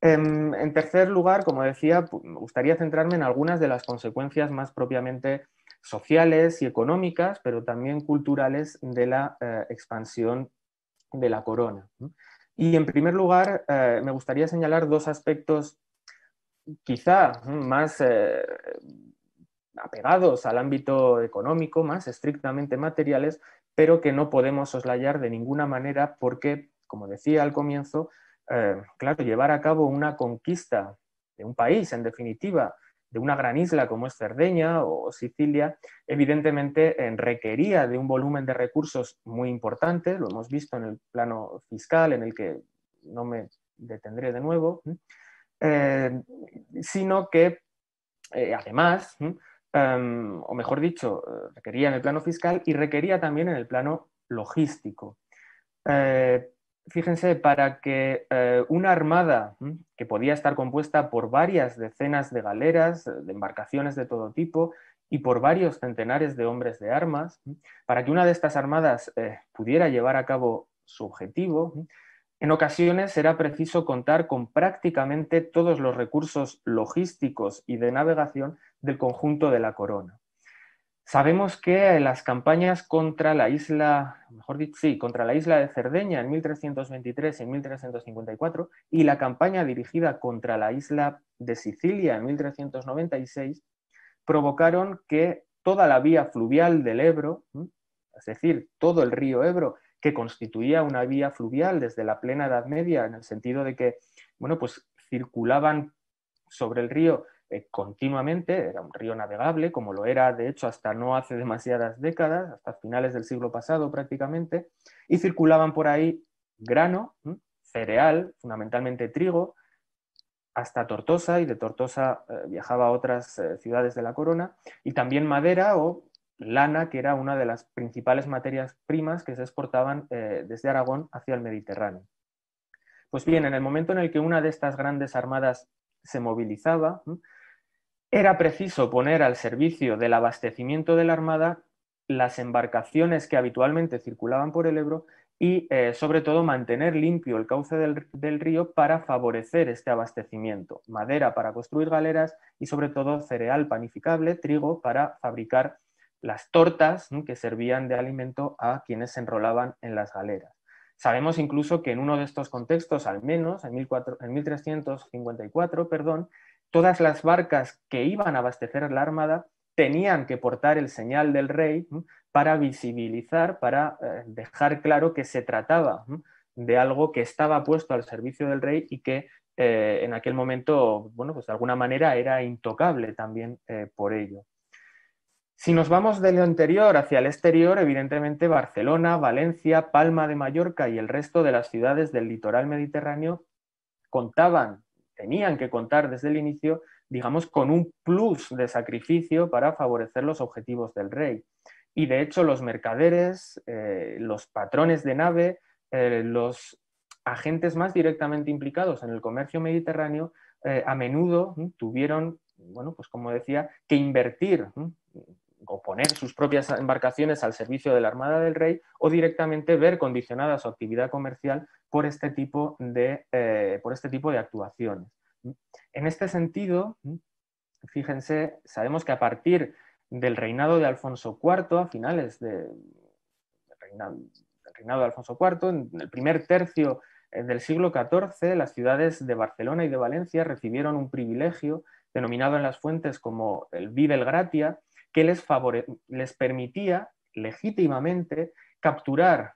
Em, en tercer lugar, como decía, me gustaría centrarme en algunas de las consecuencias más propiamente sociales y económicas, pero también culturales de la expansión de la corona. Y en primer lugar, me gustaría señalar dos aspectos quizá más eh, apegados al ámbito económico, más estrictamente materiales, pero que no podemos soslayar de ninguna manera porque, como decía al comienzo, eh, claro, llevar a cabo una conquista de un país, en definitiva, de una gran isla como es Cerdeña o Sicilia, evidentemente eh, requería de un volumen de recursos muy importante, lo hemos visto en el plano fiscal, en el que no me detendré de nuevo, eh, sino que eh, además, em, o mejor dicho, requería en el plano fiscal y requería también en el plano logístico. Eh, fíjense, para que una armada que podía estar compuesta por varias decenas de galeras, de embarcaciones de todo tipo, y por varios centenares de hombres de armas, para que una de estas armadas pudiera llevar a cabo su objetivo, en ocasiones será preciso contar con prácticamente todos los recursos logísticos y de navegación del conjunto de la corona. Sabemos que las campañas contra la isla, contra la isla de Cerdeña en 1323 y 1354 y la campaña dirigida contra la isla de Sicilia en 1396 provocaron que toda la vía fluvial del Ebro, es decir, todo el río Ebro, que constituía una vía fluvial desde la plena Edad Media, en el sentido de que, bueno, pues circulaban sobre el río eh, continuamente, era un río navegable, como lo era de hecho hasta no hace demasiadas décadas, hasta finales del siglo pasado prácticamente, y circulaban por ahí grano, cereal, fundamentalmente trigo, hasta Tortosa y de Tortosa eh, viajaba a otras eh, ciudades de la corona, y también madera o lana, que era una de las principales materias primas que se exportaban eh, desde Aragón hacia el Mediterráneo. Pues bien, en el momento en el que una de estas grandes armadas se movilizaba, era preciso poner al servicio del abastecimiento de la armada las embarcaciones que habitualmente circulaban por el Ebro y eh, sobre todo mantener limpio el cauce del, río para favorecer este abastecimiento, madera para construir galeras y sobre todo cereal panificable, trigo para fabricar las tortas que servían de alimento a quienes se enrolaban en las galeras. Sabemos incluso que en uno de estos contextos, al menos en, 1354, perdón, todas las barcas que iban a abastecer la armada tenían que portar el señal del rey para visibilizar, para eh, dejar claro que se trataba de algo que estaba puesto al servicio del rey y que eh, en aquel momento, bueno, pues de alguna manera era intocable también eh, por ello. Si nos vamos del anterior hacia el exterior, evidentemente Barcelona, Valencia, Palma de Mallorca y el resto de las ciudades del litoral mediterráneo contaban, tenían que contar desde el inicio, digamos, con un plus de sacrificio para favorecer los objetivos del rey. Y de hecho los mercaderes, eh, los patrones de nave, eh, los agentes más directamente implicados en el comercio mediterráneo, eh, a menudo tuvieron, bueno, pues como decía, que invertir o poner sus propias embarcaciones al servicio de la Armada del Rey o directamente ver condicionada su actividad comercial por este tipo de, eh, por este tipo de actuaciones. En este sentido, fíjense, sabemos que a partir del reinado de Alfonso IV, a finales del, reinado, reinado de Alfonso IV, en el primer tercio eh, del siglo XIV, las ciudades de Barcelona y de Valencia recibieron un privilegio denominado en las fuentes como el Vivel Gratia, que les, permitía legítimamente capturar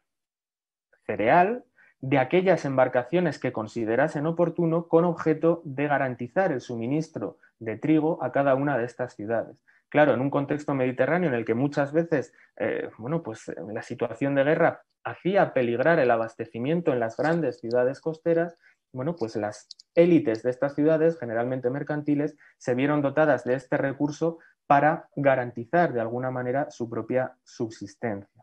cereal de aquellas embarcaciones que considerasen oportuno con objeto de garantizar el suministro de trigo a cada una de estas ciudades. Claro, en un contexto mediterráneo en el que muchas veces eh, pues, eh, la situación de guerra hacía peligrar el abastecimiento en las grandes ciudades costeras, bueno, pues las élites de estas ciudades, generalmente mercantiles, se vieron dotadas de este recurso para garantizar de alguna manera su propia subsistencia.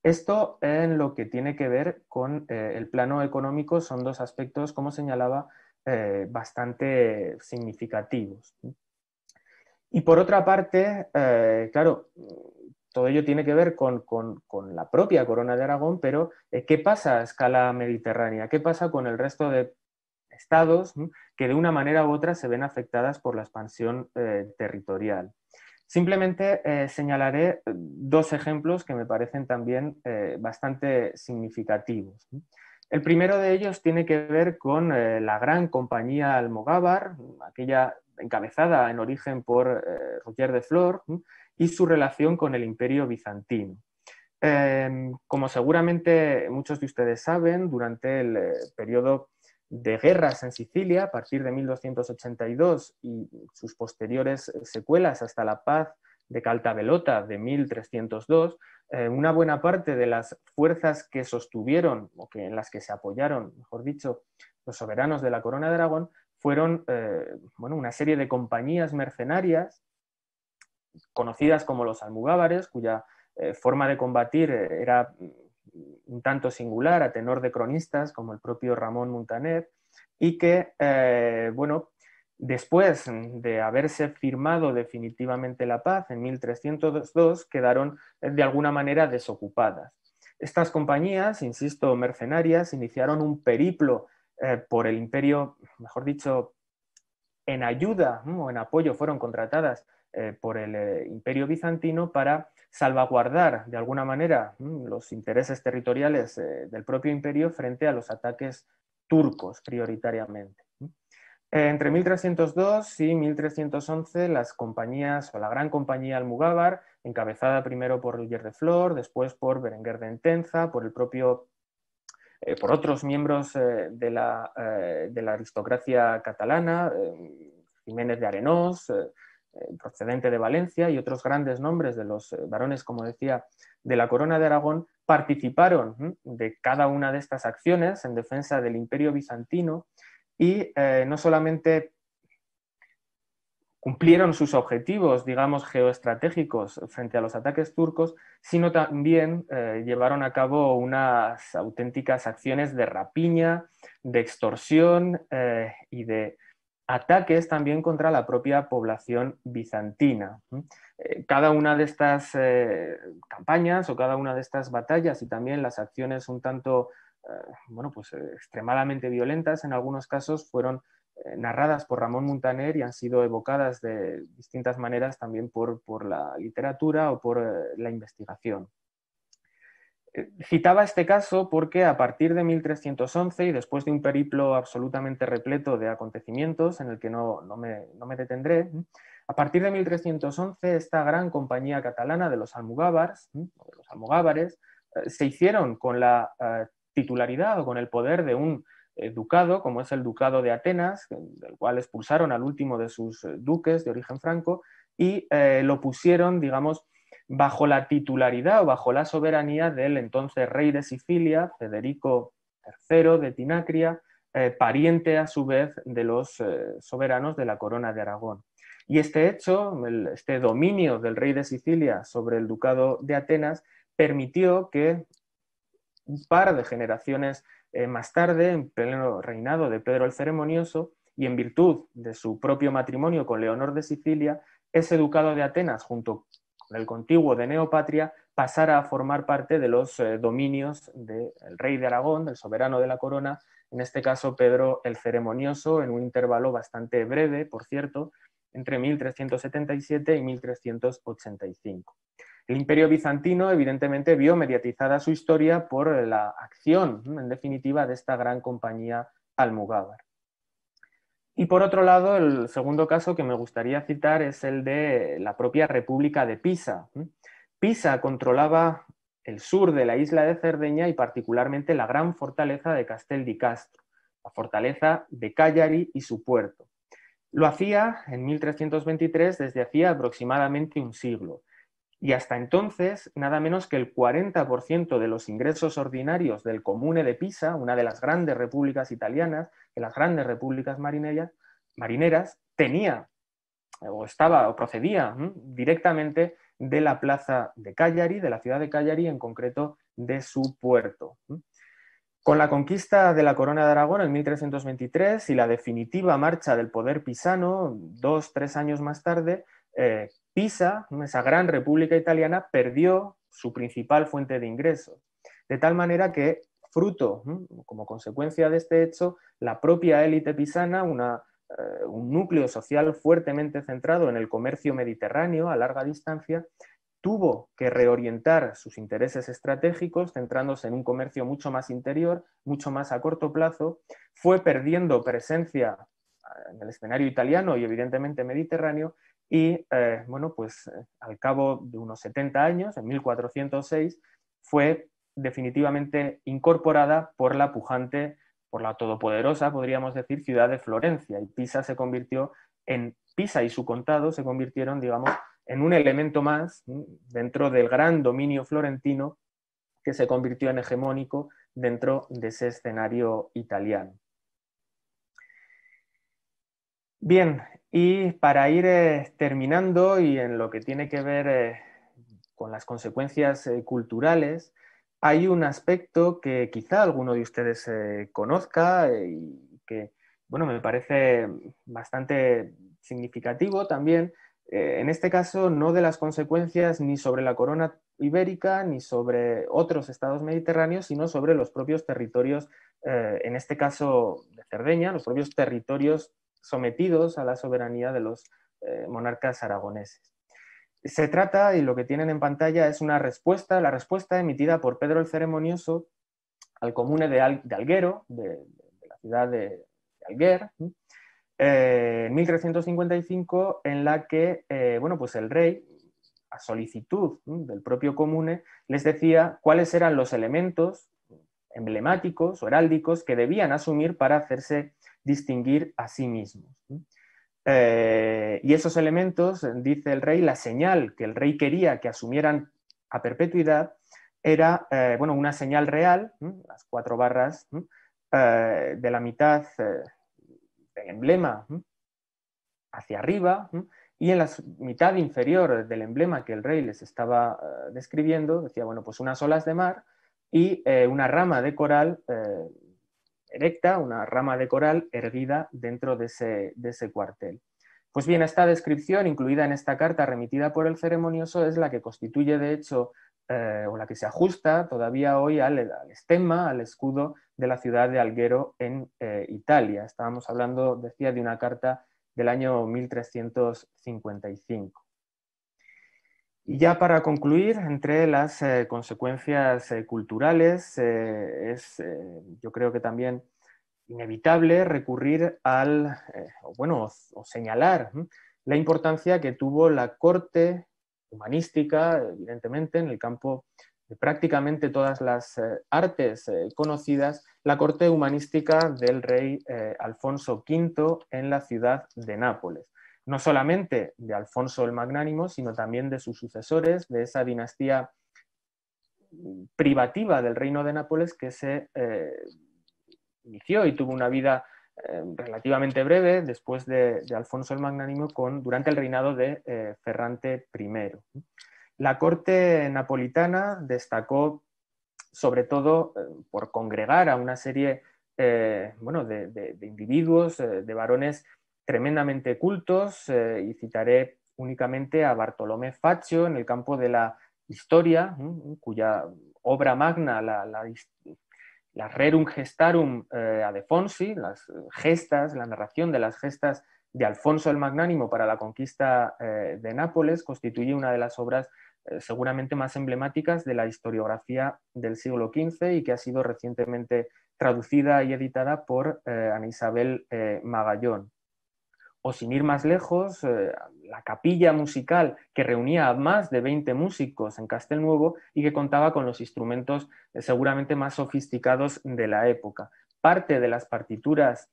Esto en lo que tiene que ver con eh, el plano económico son dos aspectos, como señalaba, eh, bastante significativos. Y por otra parte, eh, claro, todo ello tiene que ver con, la propia corona de Aragón, pero ¿qué pasa a escala mediterránea? ¿Qué pasa con el resto de estados que de una manera u otra se ven afectadas por la expansión eh, territorial. Simplemente eh, señalaré eh, dos ejemplos que me parecen también bastante significativos. El primero de ellos tiene que ver con la gran compañía Almogávar, aquella encabezada en origen por Roger de Flor, y su relación con el imperio bizantino. Em, como seguramente muchos de ustedes saben, durante el periodo de guerras en Sicilia a partir de 1282 y sus posteriores eh, secuelas hasta la paz de Caltabelota de 1302, eh, una buena parte de las fuerzas que sostuvieron o que, en las que se apoyaron, mejor dicho, los soberanos de la Corona de Aragón fueron eh, bueno, una serie de compañías mercenarias conocidas como los almugábares, cuya forma de combatir era un tanto singular a tenor de cronistas como el propio Ramón Muntaner y que, eh, bueno, después de haberse firmado definitivamente la paz en 1302, quedaron eh, de alguna manera desocupadas. Estas compañías, insisto, mercenarias, iniciaron un periplo eh, por el imperio, mejor dicho, en ayuda o en apoyo, fueron contratadas por el imperio bizantino para salvaguardar de alguna manera mm, los intereses territoriales eh, del propio imperio frente a los ataques turcos prioritariamente. Entre 1302 y 1311, las compañías o la gran compañía Almugávar, encabezada primero por Roger de Flor, después por Berenguer de Entenza, por el propio eh, por otros miembros eh, de, la, de, la, aristocracia catalana, Jiménez de Arenós, eh, procedente de Valencia y otros grandes nombres de los eh, varones, como decía, de la Corona de Aragón, participaron de cada una de estas acciones en defensa del imperio bizantino y eh, no solamente cumplieron sus objetivos, digamos, geoestratégicos frente a los ataques turcos, sino también llevaron a cabo unas auténticas acciones de rapiña, de extorsión y de ataques también contra la propia población bizantina. Eh, cada una de estas eh, campañas o cada una de estas batallas y también las acciones un tanto, eh, bueno, pues extremadamente violentas en algunos casos fueron narradas por Ramón Muntaner y han sido evocadas de distintas maneras también por la literatura o por la investigación. Eh, citaba este caso porque a partir de 1311 y después de un periplo absolutamente repleto de acontecimientos en el que no, me, detendré, a partir de 1311 esta gran compañía catalana de los almugábares los eh, se hicieron con la eh, titularidad o con el poder de un ducado, como es el ducado de Atenas, del cual expulsaron al último de sus duques de origen franco y lo pusieron, digamos, bajo la titularidad o bajo la soberanía del entonces rey de Sicilia, Federico III de Tinacria, eh, pariente a su vez de los eh, soberanos de la corona de Aragón. Y este hecho, este dominio del rey de Sicilia sobre el ducado de Atenas, permitió que un par de generaciones eh, más tarde, en pleno reinado de Pedro el Ceremonioso, y en virtud de su propio matrimonio con Leonor de Sicilia, ese ducado de Atenas, junto el contiguo de Neopatria, pasara a formar parte de los eh, dominios del rey de Aragón, del soberano de la corona, en este caso Pedro el Ceremonioso, en un intervalo bastante breve, por cierto, entre 1377 y 1385. El imperio bizantino, evidentemente, vio mediatizada su historia por la acción, en definitiva, de esta gran compañía almogávar. Y por otro lado, el segundo caso que me gustaría citar es el de la propia República de Pisa. Pisa controlaba el sur de la isla de Cerdeña y particularmente la gran fortaleza de Castel di Castro, la fortaleza de Cagliari y su puerto. Lo hacía en 1323 desde hacía aproximadamente un siglo y hasta entonces, nada menos que el 40% de los ingresos ordinarios del Comune de Pisa, una de las grandes repúblicas italianas, de las grandes repúblicas marineras, tenía o estaba o procedía directamente de la plaza de Cagliari, de la ciudad de Cagliari, en concreto de su puerto. Con la conquista de la corona de Aragón en 1323 y la definitiva marcha del poder pisano, dos, tres años más tarde, eh, Pisa, esa gran república italiana, perdió su principal fuente de ingresos. De tal manera que, fruto, como consecuencia de este hecho, la propia élite pisana, eh, un núcleo social fuertemente centrado en el comercio mediterráneo a larga distancia, tuvo que reorientar sus intereses estratégicos, centrándose en un comercio mucho más interior, mucho más a corto plazo, fue perdiendo presencia eh, en el escenario italiano y evidentemente mediterráneo, y eh, bueno, pues eh, al cabo de unos 70 años, en 1406, fue definitivamente incorporada por la pujante, por la todopoderosa, podríamos decir, ciudad de Florencia. Y Pisa se convirtió en Pisa y su contado se convirtieron, digamos, en un elemento más dentro del gran dominio florentino que se convirtió en hegemónico dentro de ese escenario italiano. Bien, y para ir eh, terminando y en lo que tiene que ver eh, con las consecuencias eh, culturales, hay un aspecto que quizá alguno de ustedes conozca y que, bueno, me parece bastante significativo también. en este caso, no de las consecuencias ni sobre la corona ibérica ni sobre otros estados mediterráneos, sino sobre los propios territorios, en este caso de Cerdeña, los propios territorios sometidos a la soberanía de los eh, monarcas aragoneses. Se trata, y lo que tienen en pantalla es una respuesta, la respuesta emitida por Pedro el Ceremonioso al comune de, Alguero, de, la ciudad de, Alguer, eh, en 1355, en la que eh, bueno, pues el rey, a solicitud del propio comune, les decía cuáles eran los elementos emblemáticos o heráldicos que debían asumir para hacerse distinguir a sí mismos. Eh, y esos elementos, dice el rey, la señal que el rey quería que asumieran a perpetuidad era eh, bueno, una señal real, las cuatro barras eh, de la mitad del emblema hacia arriba y en la mitad inferior del emblema que el rey les estaba describiendo, decía, bueno, pues unas olas de mar y una rama de coral erecta, una rama de coral erguida dentro de ese, cuartel. Pues bien, esta descripción incluida en esta carta remitida por el ceremonioso es la que constituye, de hecho, eh, o la que se ajusta todavía hoy al, al, estema, al escudo de la ciudad de Alguero en eh, Italia. Estábamos hablando, decía, de una carta del año 1355. Y ya para concluir, entre las eh, consecuencias eh, culturales, eh, es yo creo que también inevitable recurrir al, bueno, o señalar la importancia que tuvo la corte humanística, evidentemente, en el campo de prácticamente todas las artes conocidas, la corte humanística del rey Alfonso V en la ciudad de Nápoles no solamente de Alfonso el Magnánimo, sino también de sus sucesores, de esa dinastía privativa del reino de Nápoles que se eh, inició y tuvo una vida eh, relativamente breve después de, Alfonso el Magnánimo con, durante el reinado de eh, Ferrante I. La corte napolitana destacó sobre todo por congregar a una serie de, individuos, de varones tremendamente cultos eh, y citaré únicamente a Bartolomé Faccio en el campo de la historia, cuya obra magna, la, Rerum Gestarum eh, Adefonsi, las gestas, la narración de las gestas de Alfonso el Magnánimo para la conquista eh, de Nápoles, constituye una de las obras seguramente más emblemáticas de la historiografía del siglo XV y que ha sido recientemente traducida y editada por Ana Isabel Magallón. O sin ir más lejos, eh, la capilla musical que reunía a más de 20 músicos en Castelnuovo y que contaba con los instrumentos eh, seguramente más sofisticados de la época. Parte de las partituras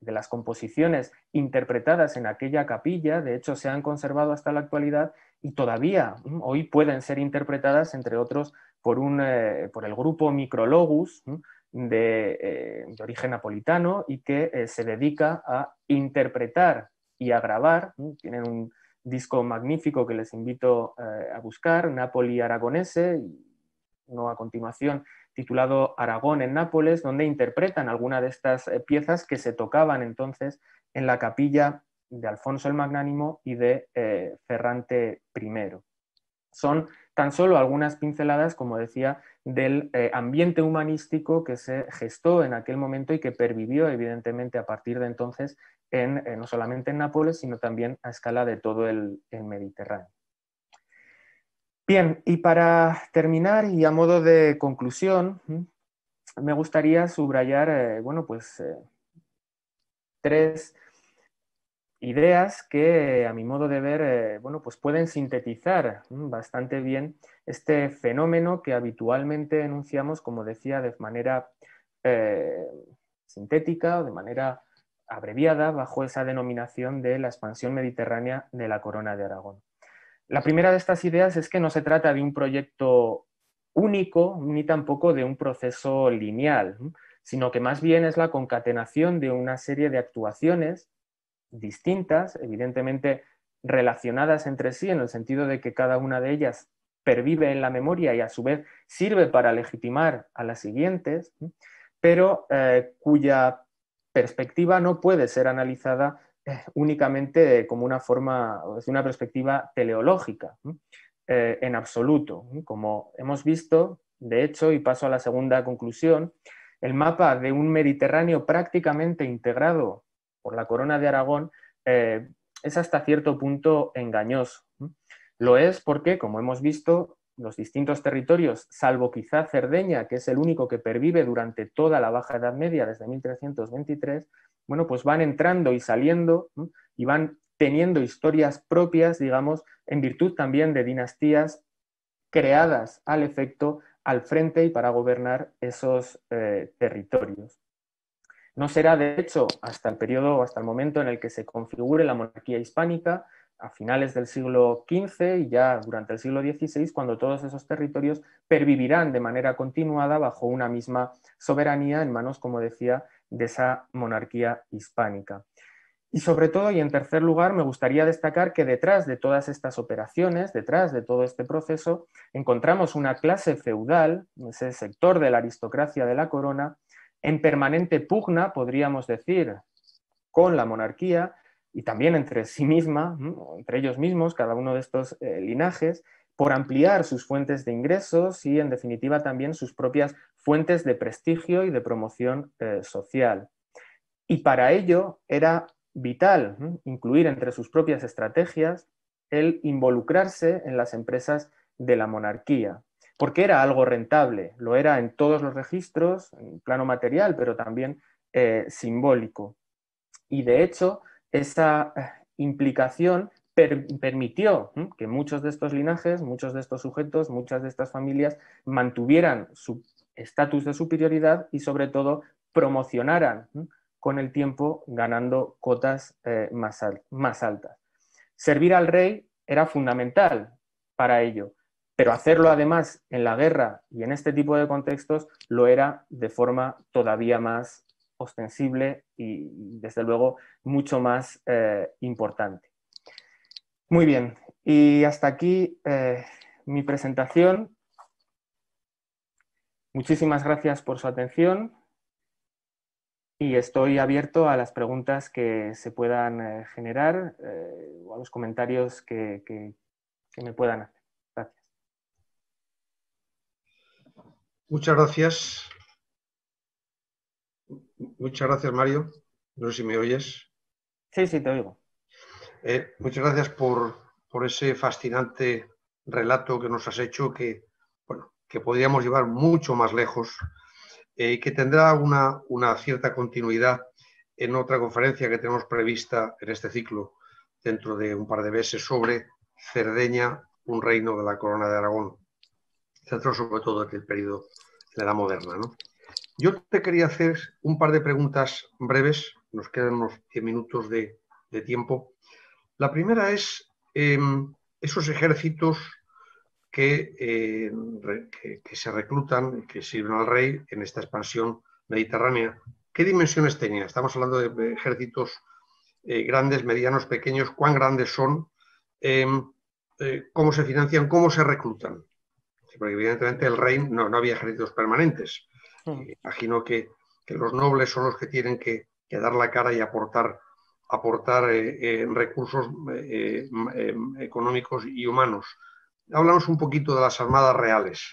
de las composiciones interpretadas en aquella capilla, de hecho, se han conservado hasta la actualidad y todavía mm, hoy pueden ser interpretadas, entre otros, por, eh, el grupo Micrologus, mm, eh, de, origen napolitano y que eh, se dedica a interpretar y a grabar. Tienen un disco magnífico que les invito eh, a buscar, Napoli Aragonese, no a continuación, titulado Aragón en Nápoles, donde interpretan alguna de estas piezas que se tocaban entonces en la capilla de Alfonso el Magnánimo y de Ferrante I. Son tan solo algunas pinceladas, como decía, del eh, ambiente humanístico que se gestó en aquel momento y que pervivió, evidentemente, a partir de entonces, en, eh, no solamente en Nápoles, sino también a escala de todo el, Mediterráneo. Bien, y para terminar y a modo de conclusión, me gustaría subrayar, eh, bueno, pues tres ideas que, a mi modo de ver, eh, bueno, pues pueden sintetizar mm, bastante bien este fenómeno que habitualmente enunciamos, como decía, de manera eh, sintética o de manera abreviada bajo esa denominación de la expansión mediterránea de la corona de Aragón. La primera de estas ideas es que no se trata de un proyecto único ni tampoco de un proceso lineal, sino que más bien es la concatenación de una serie de actuaciones distintas, evidentemente relacionadas entre sí, en el sentido de que cada una de ellas pervive en la memoria y a su vez sirve para legitimar a las siguientes, pero eh, cuya perspectiva no puede ser analizada eh, únicamente como una forma, desde una perspectiva teleológica, eh, en absoluto. Como hemos visto, de hecho, y paso a la segunda conclusión, el mapa de un Mediterráneo prácticamente integrado por la corona de Aragón eh, es hasta cierto punto engañoso. Lo es porque, como hemos visto, los distintos territorios, salvo quizá Cerdeña, que es el único que pervive durante toda la Baja Edad Media desde 1323, bueno, pues van entrando y saliendo y van teniendo historias propias, digamos, en virtud también de dinastías creadas al efecto, al frente y para gobernar esos eh, territorios. No será, de hecho, hasta el periodo, hasta el momento en el que se configure la monarquía hispánica, a finales del siglo XV y ya durante el siglo XVI, cuando todos esos territorios pervivirán de manera continuada bajo una misma soberanía en manos, como decía, de esa monarquía hispánica. Y sobre todo, y en tercer lugar, me gustaría destacar que detrás de todas estas operaciones, detrás de todo este proceso, encontramos una clase feudal, ese sector de la aristocracia de la corona, en permanente pugna, podríamos decir, con la monarquía y también entre sí misma, entre ellos mismos, cada uno de estos eh, linajes, por ampliar sus fuentes de ingresos y, en definitiva, también sus propias fuentes de prestigio y de promoción eh, social. Y para ello era vital incluir entre sus propias estrategias el involucrarse en las empresas de la monarquía porque era algo rentable, lo era en todos los registros, en plano material, pero también eh, simbólico. Y de hecho, esa eh, implicación permitió que muchos de estos linajes, muchos de estos sujetos, muchas de estas familias mantuvieran su estatus de superioridad y sobre todo promocionaran con el tiempo ganando cotas eh, más altas. Servir al rey era fundamental para ello pero hacerlo además en la guerra y en este tipo de contextos lo era de forma todavía más ostensible y, desde luego, mucho más eh, importante. Muy bien, y hasta aquí eh, mi presentación. Muchísimas gracias por su atención y estoy abierto a las preguntas que se puedan eh, generar o a los comentarios que, que me puedan hacer. Muchas gracias. Muchas gracias, Mario. No sé si me oyes. Sí, sí, te oigo. Eh, muchas gracias por, ese fascinante relato que nos has hecho, que, bueno, que podríamos llevar mucho más lejos eh, y que tendrá una, una, cierta continuidad en otra conferencia que tenemos prevista en este ciclo, dentro de un par de meses, sobre Cerdeña, un reino de la corona de Aragón centro sobre todo en el periodo de la Edad Moderna. Yo te quería hacer un par de preguntas breves, nos quedan unos 10 minutos de, tiempo. La primera es em, esos ejércitos em, que, se reclutan, que sirven al rey en esta expansión mediterránea. ¿Qué dimensiones tenían? Estamos hablando de ejércitos eh, grandes, medianos, pequeños, cuán grandes son, em, eh, cómo se financian, cómo se reclutan porque evidentemente el rey no, había ejércitos permanentes. Eh, imagino que, los nobles son los que tienen que, dar la cara y aportar, aportar eh, eh, recursos económicos y humanos. Hablamos un poquito de las armadas reales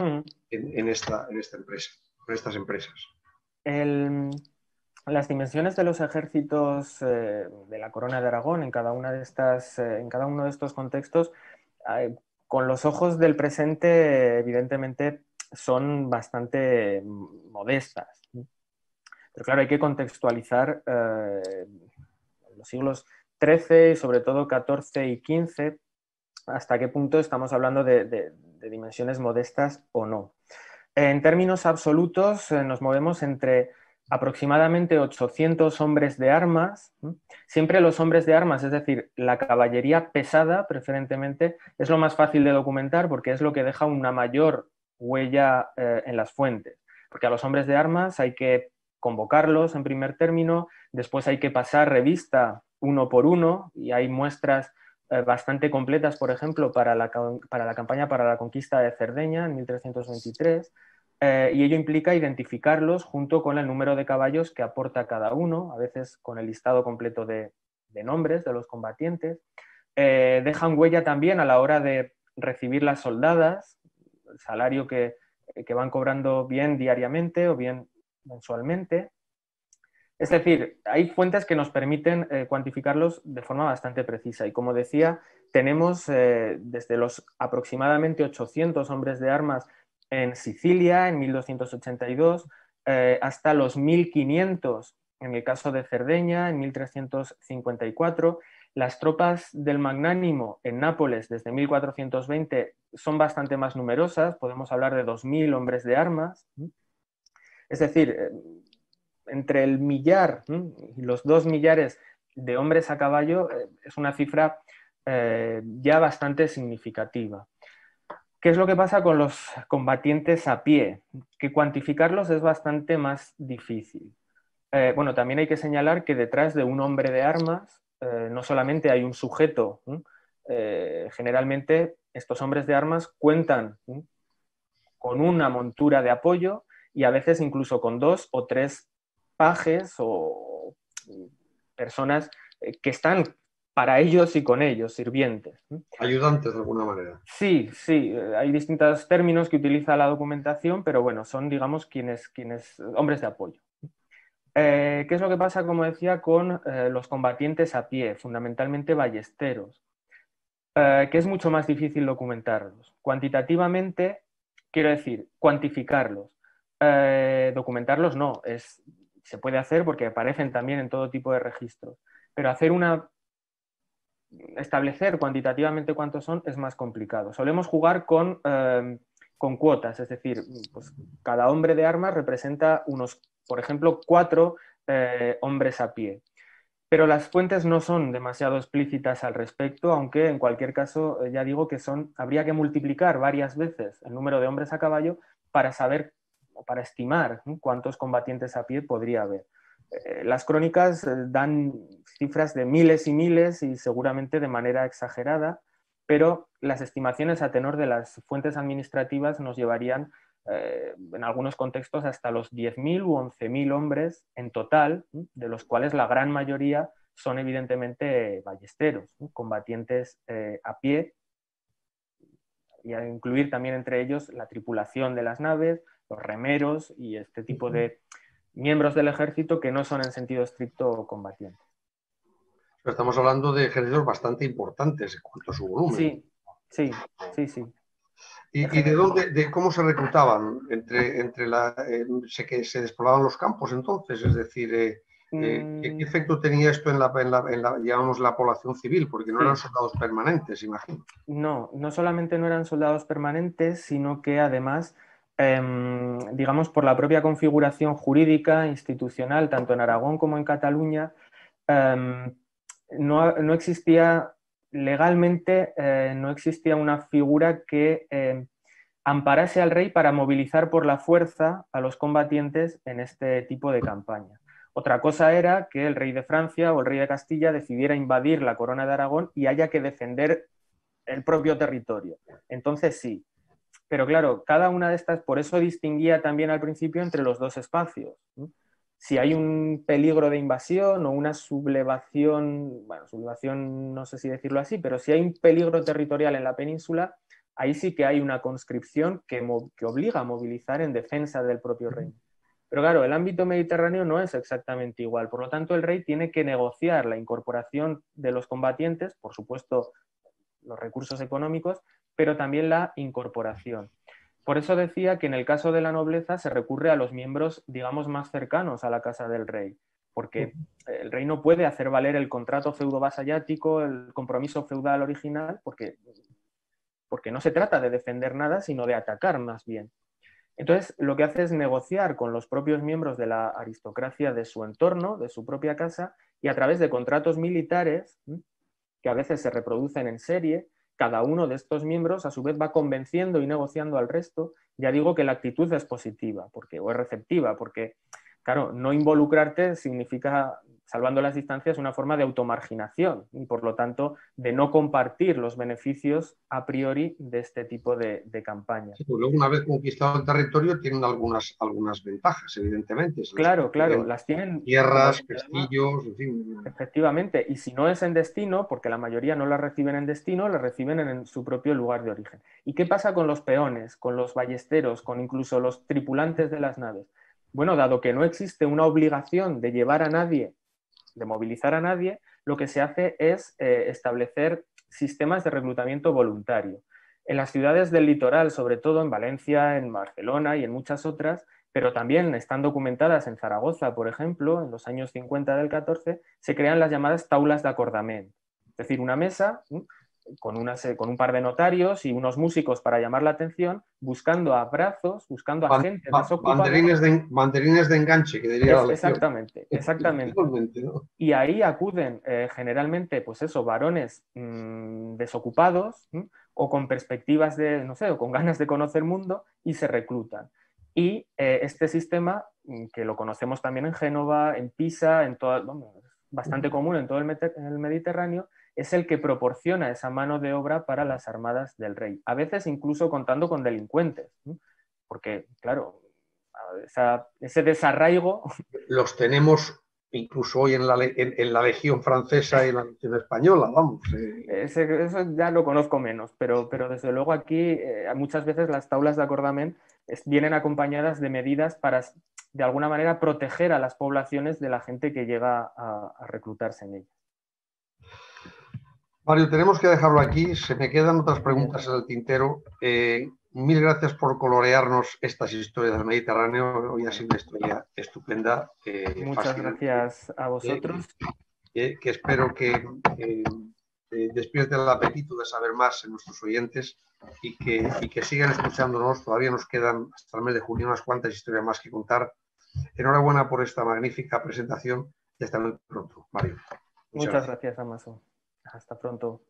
en, esta, en, esta, empresa, en estas empresas. las dimensiones de los ejércitos de la Corona de Aragón en cada, una de estas, en cada uno de estos contextos con los ojos del presente, evidentemente, son bastante modestas. Pero claro, hay que contextualizar eh, los siglos XIII y sobre todo XIV y XV, hasta qué punto estamos hablando de, dimensiones modestas o no. En términos absolutos, eh, nos movemos entre aproximadamente 800 hombres de armas. Siempre los hombres de armas, es decir, la caballería pesada preferentemente, es lo más fácil de documentar porque es lo que deja una mayor huella eh, en las fuentes. Porque a los hombres de armas hay que convocarlos en primer término, después hay que pasar revista uno por uno y hay muestras eh, bastante completas, por ejemplo, para la, para la campaña para la conquista de Cerdeña en 1323 eh, y ello implica identificarlos junto con el número de caballos que aporta cada uno, a veces con el listado completo de, nombres de los combatientes. Eh, dejan huella también a la hora de recibir las soldadas, el salario que, van cobrando bien diariamente o bien mensualmente. Es decir, hay fuentes que nos permiten eh, cuantificarlos de forma bastante precisa. Y como decía, tenemos desde los aproximadamente 800 hombres de armas en Sicilia en 1282 eh, hasta los 1500, en el caso de Cerdeña en 1354. Las tropas del Magnánimo en Nápoles desde 1420 son bastante más numerosas, podemos hablar de 2.000 hombres de armas. Es decir, eh, entre el millar y los dos millares de hombres a caballo eh, es una cifra ya bastante significativa. ¿Qué es lo que pasa con los combatientes a pie? Que cuantificarlos es bastante más difícil. Eh, bueno, también hay que señalar que detrás de un hombre de armas eh, no solamente hay un sujeto, eh, generalmente estos hombres de armas cuentan con una montura de apoyo y a veces incluso con dos o tres pajes o mm, personas que están para ellos y con ellos, sirvientes. Ayudantes de alguna manera. Sí, sí, eh, hay distintos términos que utiliza la documentación, pero bueno, son, digamos, quienes, quienes hombres de apoyo. Eh, ¿Qué es lo que pasa, como decía, con eh, los combatientes a pie, fundamentalmente ballesteros? que es mucho más difícil documentarlos. Cuantitativamente, quiero decir, cuantificarlos. documentarlos no, es, se puede hacer porque aparecen también en todo tipo de registros, pero hacer una establecer cuantitativamente cuántos son es más complicado. Solemos jugar con, eh, cuotas, es decir, pues, cada hombre de armas representa unos, por ejemplo, cuatro eh, hombres a pie. Pero las fuentes no son demasiado explícitas al respecto, aunque en cualquier caso eh, ya digo que son, habría que multiplicar varias veces el número de hombres a caballo para saber o para estimar cuántos combatientes a pie podría haber. Eh, las crónicas eh, dan cifras de miles y miles y seguramente de manera exagerada, pero las estimaciones a tenor de las fuentes administrativas nos llevarían eh, en algunos contextos hasta los 10.000 u 11.000 hombres en total, de los cuales la gran mayoría son evidentemente ballesteros, combatientes a pie, y a incluir también entre ellos la tripulación de las naves, los remeros y este tipo de miembros del ejército que no son en sentido estricto combatientes. Pero estamos hablando de ejércitos bastante importantes en cuanto a su volumen. Sí, sí, sí, sí. ¿Y, de dónde, de cómo se reclutaban? Entre, entre la, se, que se despoblaban los campos entonces, es decir, eh, eh, ¿qué, mm. efecto tenía esto en la, la, población civil? Porque no eran soldados permanentes, imagino. No, no solamente no eran soldados permanentes, sino que además Em, digamos, por la propia configuración jurídica, institucional, tanto en Aragón como en Cataluña, em, no, existía legalmente, eh, no existía una figura que em, amparase al rey para movilizar por la fuerza a los combatientes en este tipo de campaña. Otra cosa era que el rey de Francia o el rey de Castilla decidiera invadir la corona de Aragón y haya que defender el propio territorio. Entonces sí, pero claro, cada una de estas, por eso distinguía también al principio entre los dos espacios. Si hay un peligro de invasión o una sublevación, bueno, sublevación no sé si decirlo así, pero si hay un peligro territorial en la península, ahí sí que hay una conscripción que, que obliga a movilizar en defensa del propio reino. Pero claro, el ámbito mediterráneo no es exactamente igual. Por lo tanto, el rey tiene que negociar la incorporación de los combatientes, por supuesto, los recursos económicos, pero también la incorporación. Por eso decía que en el caso de la nobleza se recurre a los miembros, digamos, más cercanos a la casa del rey, porque el rey no puede hacer valer el contrato feudo-vasallático, el compromiso feudal original, porque, porque no se trata de defender nada, sino de atacar más bien. Entonces, lo que hace es negociar con los propios miembros de la aristocracia de su entorno, de su propia casa, y a través de contratos militares, que a veces se reproducen en serie, cada uno de estos miembros a su vez va convenciendo y negociando al resto. Ya digo que la actitud es positiva porque, o es receptiva, porque, claro, no involucrarte significa salvando las distancias, una forma de automarginación y, por lo tanto, de no compartir los beneficios a priori de este tipo de, campañas. luego, una vez conquistado el territorio, tienen algunas, algunas ventajas, evidentemente. Claro, claro, las tienen. Tierras, castillos, en fin. Efectivamente, y si no es en destino, porque la mayoría no la reciben en destino, la reciben en su propio lugar de origen. ¿Y qué pasa con los peones, con los ballesteros, con incluso los tripulantes de las naves? Bueno, dado que no existe una obligación de llevar a nadie de movilizar a nadie, lo que se hace es eh, establecer sistemas de reclutamiento voluntario. En las ciudades del litoral, sobre todo en Valencia, en Barcelona y en muchas otras, pero también están documentadas en Zaragoza, por ejemplo, en los años 50 del 14, se crean las llamadas taulas de acordamiento. es decir, una mesa con, un par de notarios y unos músicos para llamar la atención, buscando abrazos, buscando a gente más de, enganche, que diría Exactamente, [laughs] exactamente. Y ahí acuden eh, generalmente, pues eso, varones mm, desocupados o con perspectivas de, no sé, o con ganas de conocer el mundo y se reclutan. Y eh, este sistema, mm, que lo conocemos también en Génova, en Pisa, en toda, bastante común en todo el Mediterráneo, es el que proporciona esa mano de obra para las armadas del rey, a veces incluso contando con delincuentes, porque, claro, ese desarraigo... [laughs] Los tenemos incluso hoy en la, en, la, Legión Francesa y en la Legión Española, vamos. Eh. eso ya lo conozco menos, pero, pero desde luego aquí eh, muchas veces las tablas de acordamen vienen acompañadas de medidas para, de alguna manera, proteger a las poblaciones de la gente que llega a, a reclutarse en ellas. Mario, tenemos que dejarlo aquí. Se me quedan otras preguntas en el tintero. Eh, mil gracias por colorearnos estas historias del Mediterráneo. Hoy ha sido una historia estupenda. Eh, Muchas gracias a eh, vosotros. que espero que despierte el apetito de saber más en nuestros oyentes y que, sigan escuchándonos. Todavía nos quedan hasta el mes de junio unas cuantas historias más que contar. Enhorabuena por esta magnífica presentación y hasta muy pronto, Mario. Muchas, gracias, gracias Amazon. Hasta pronto.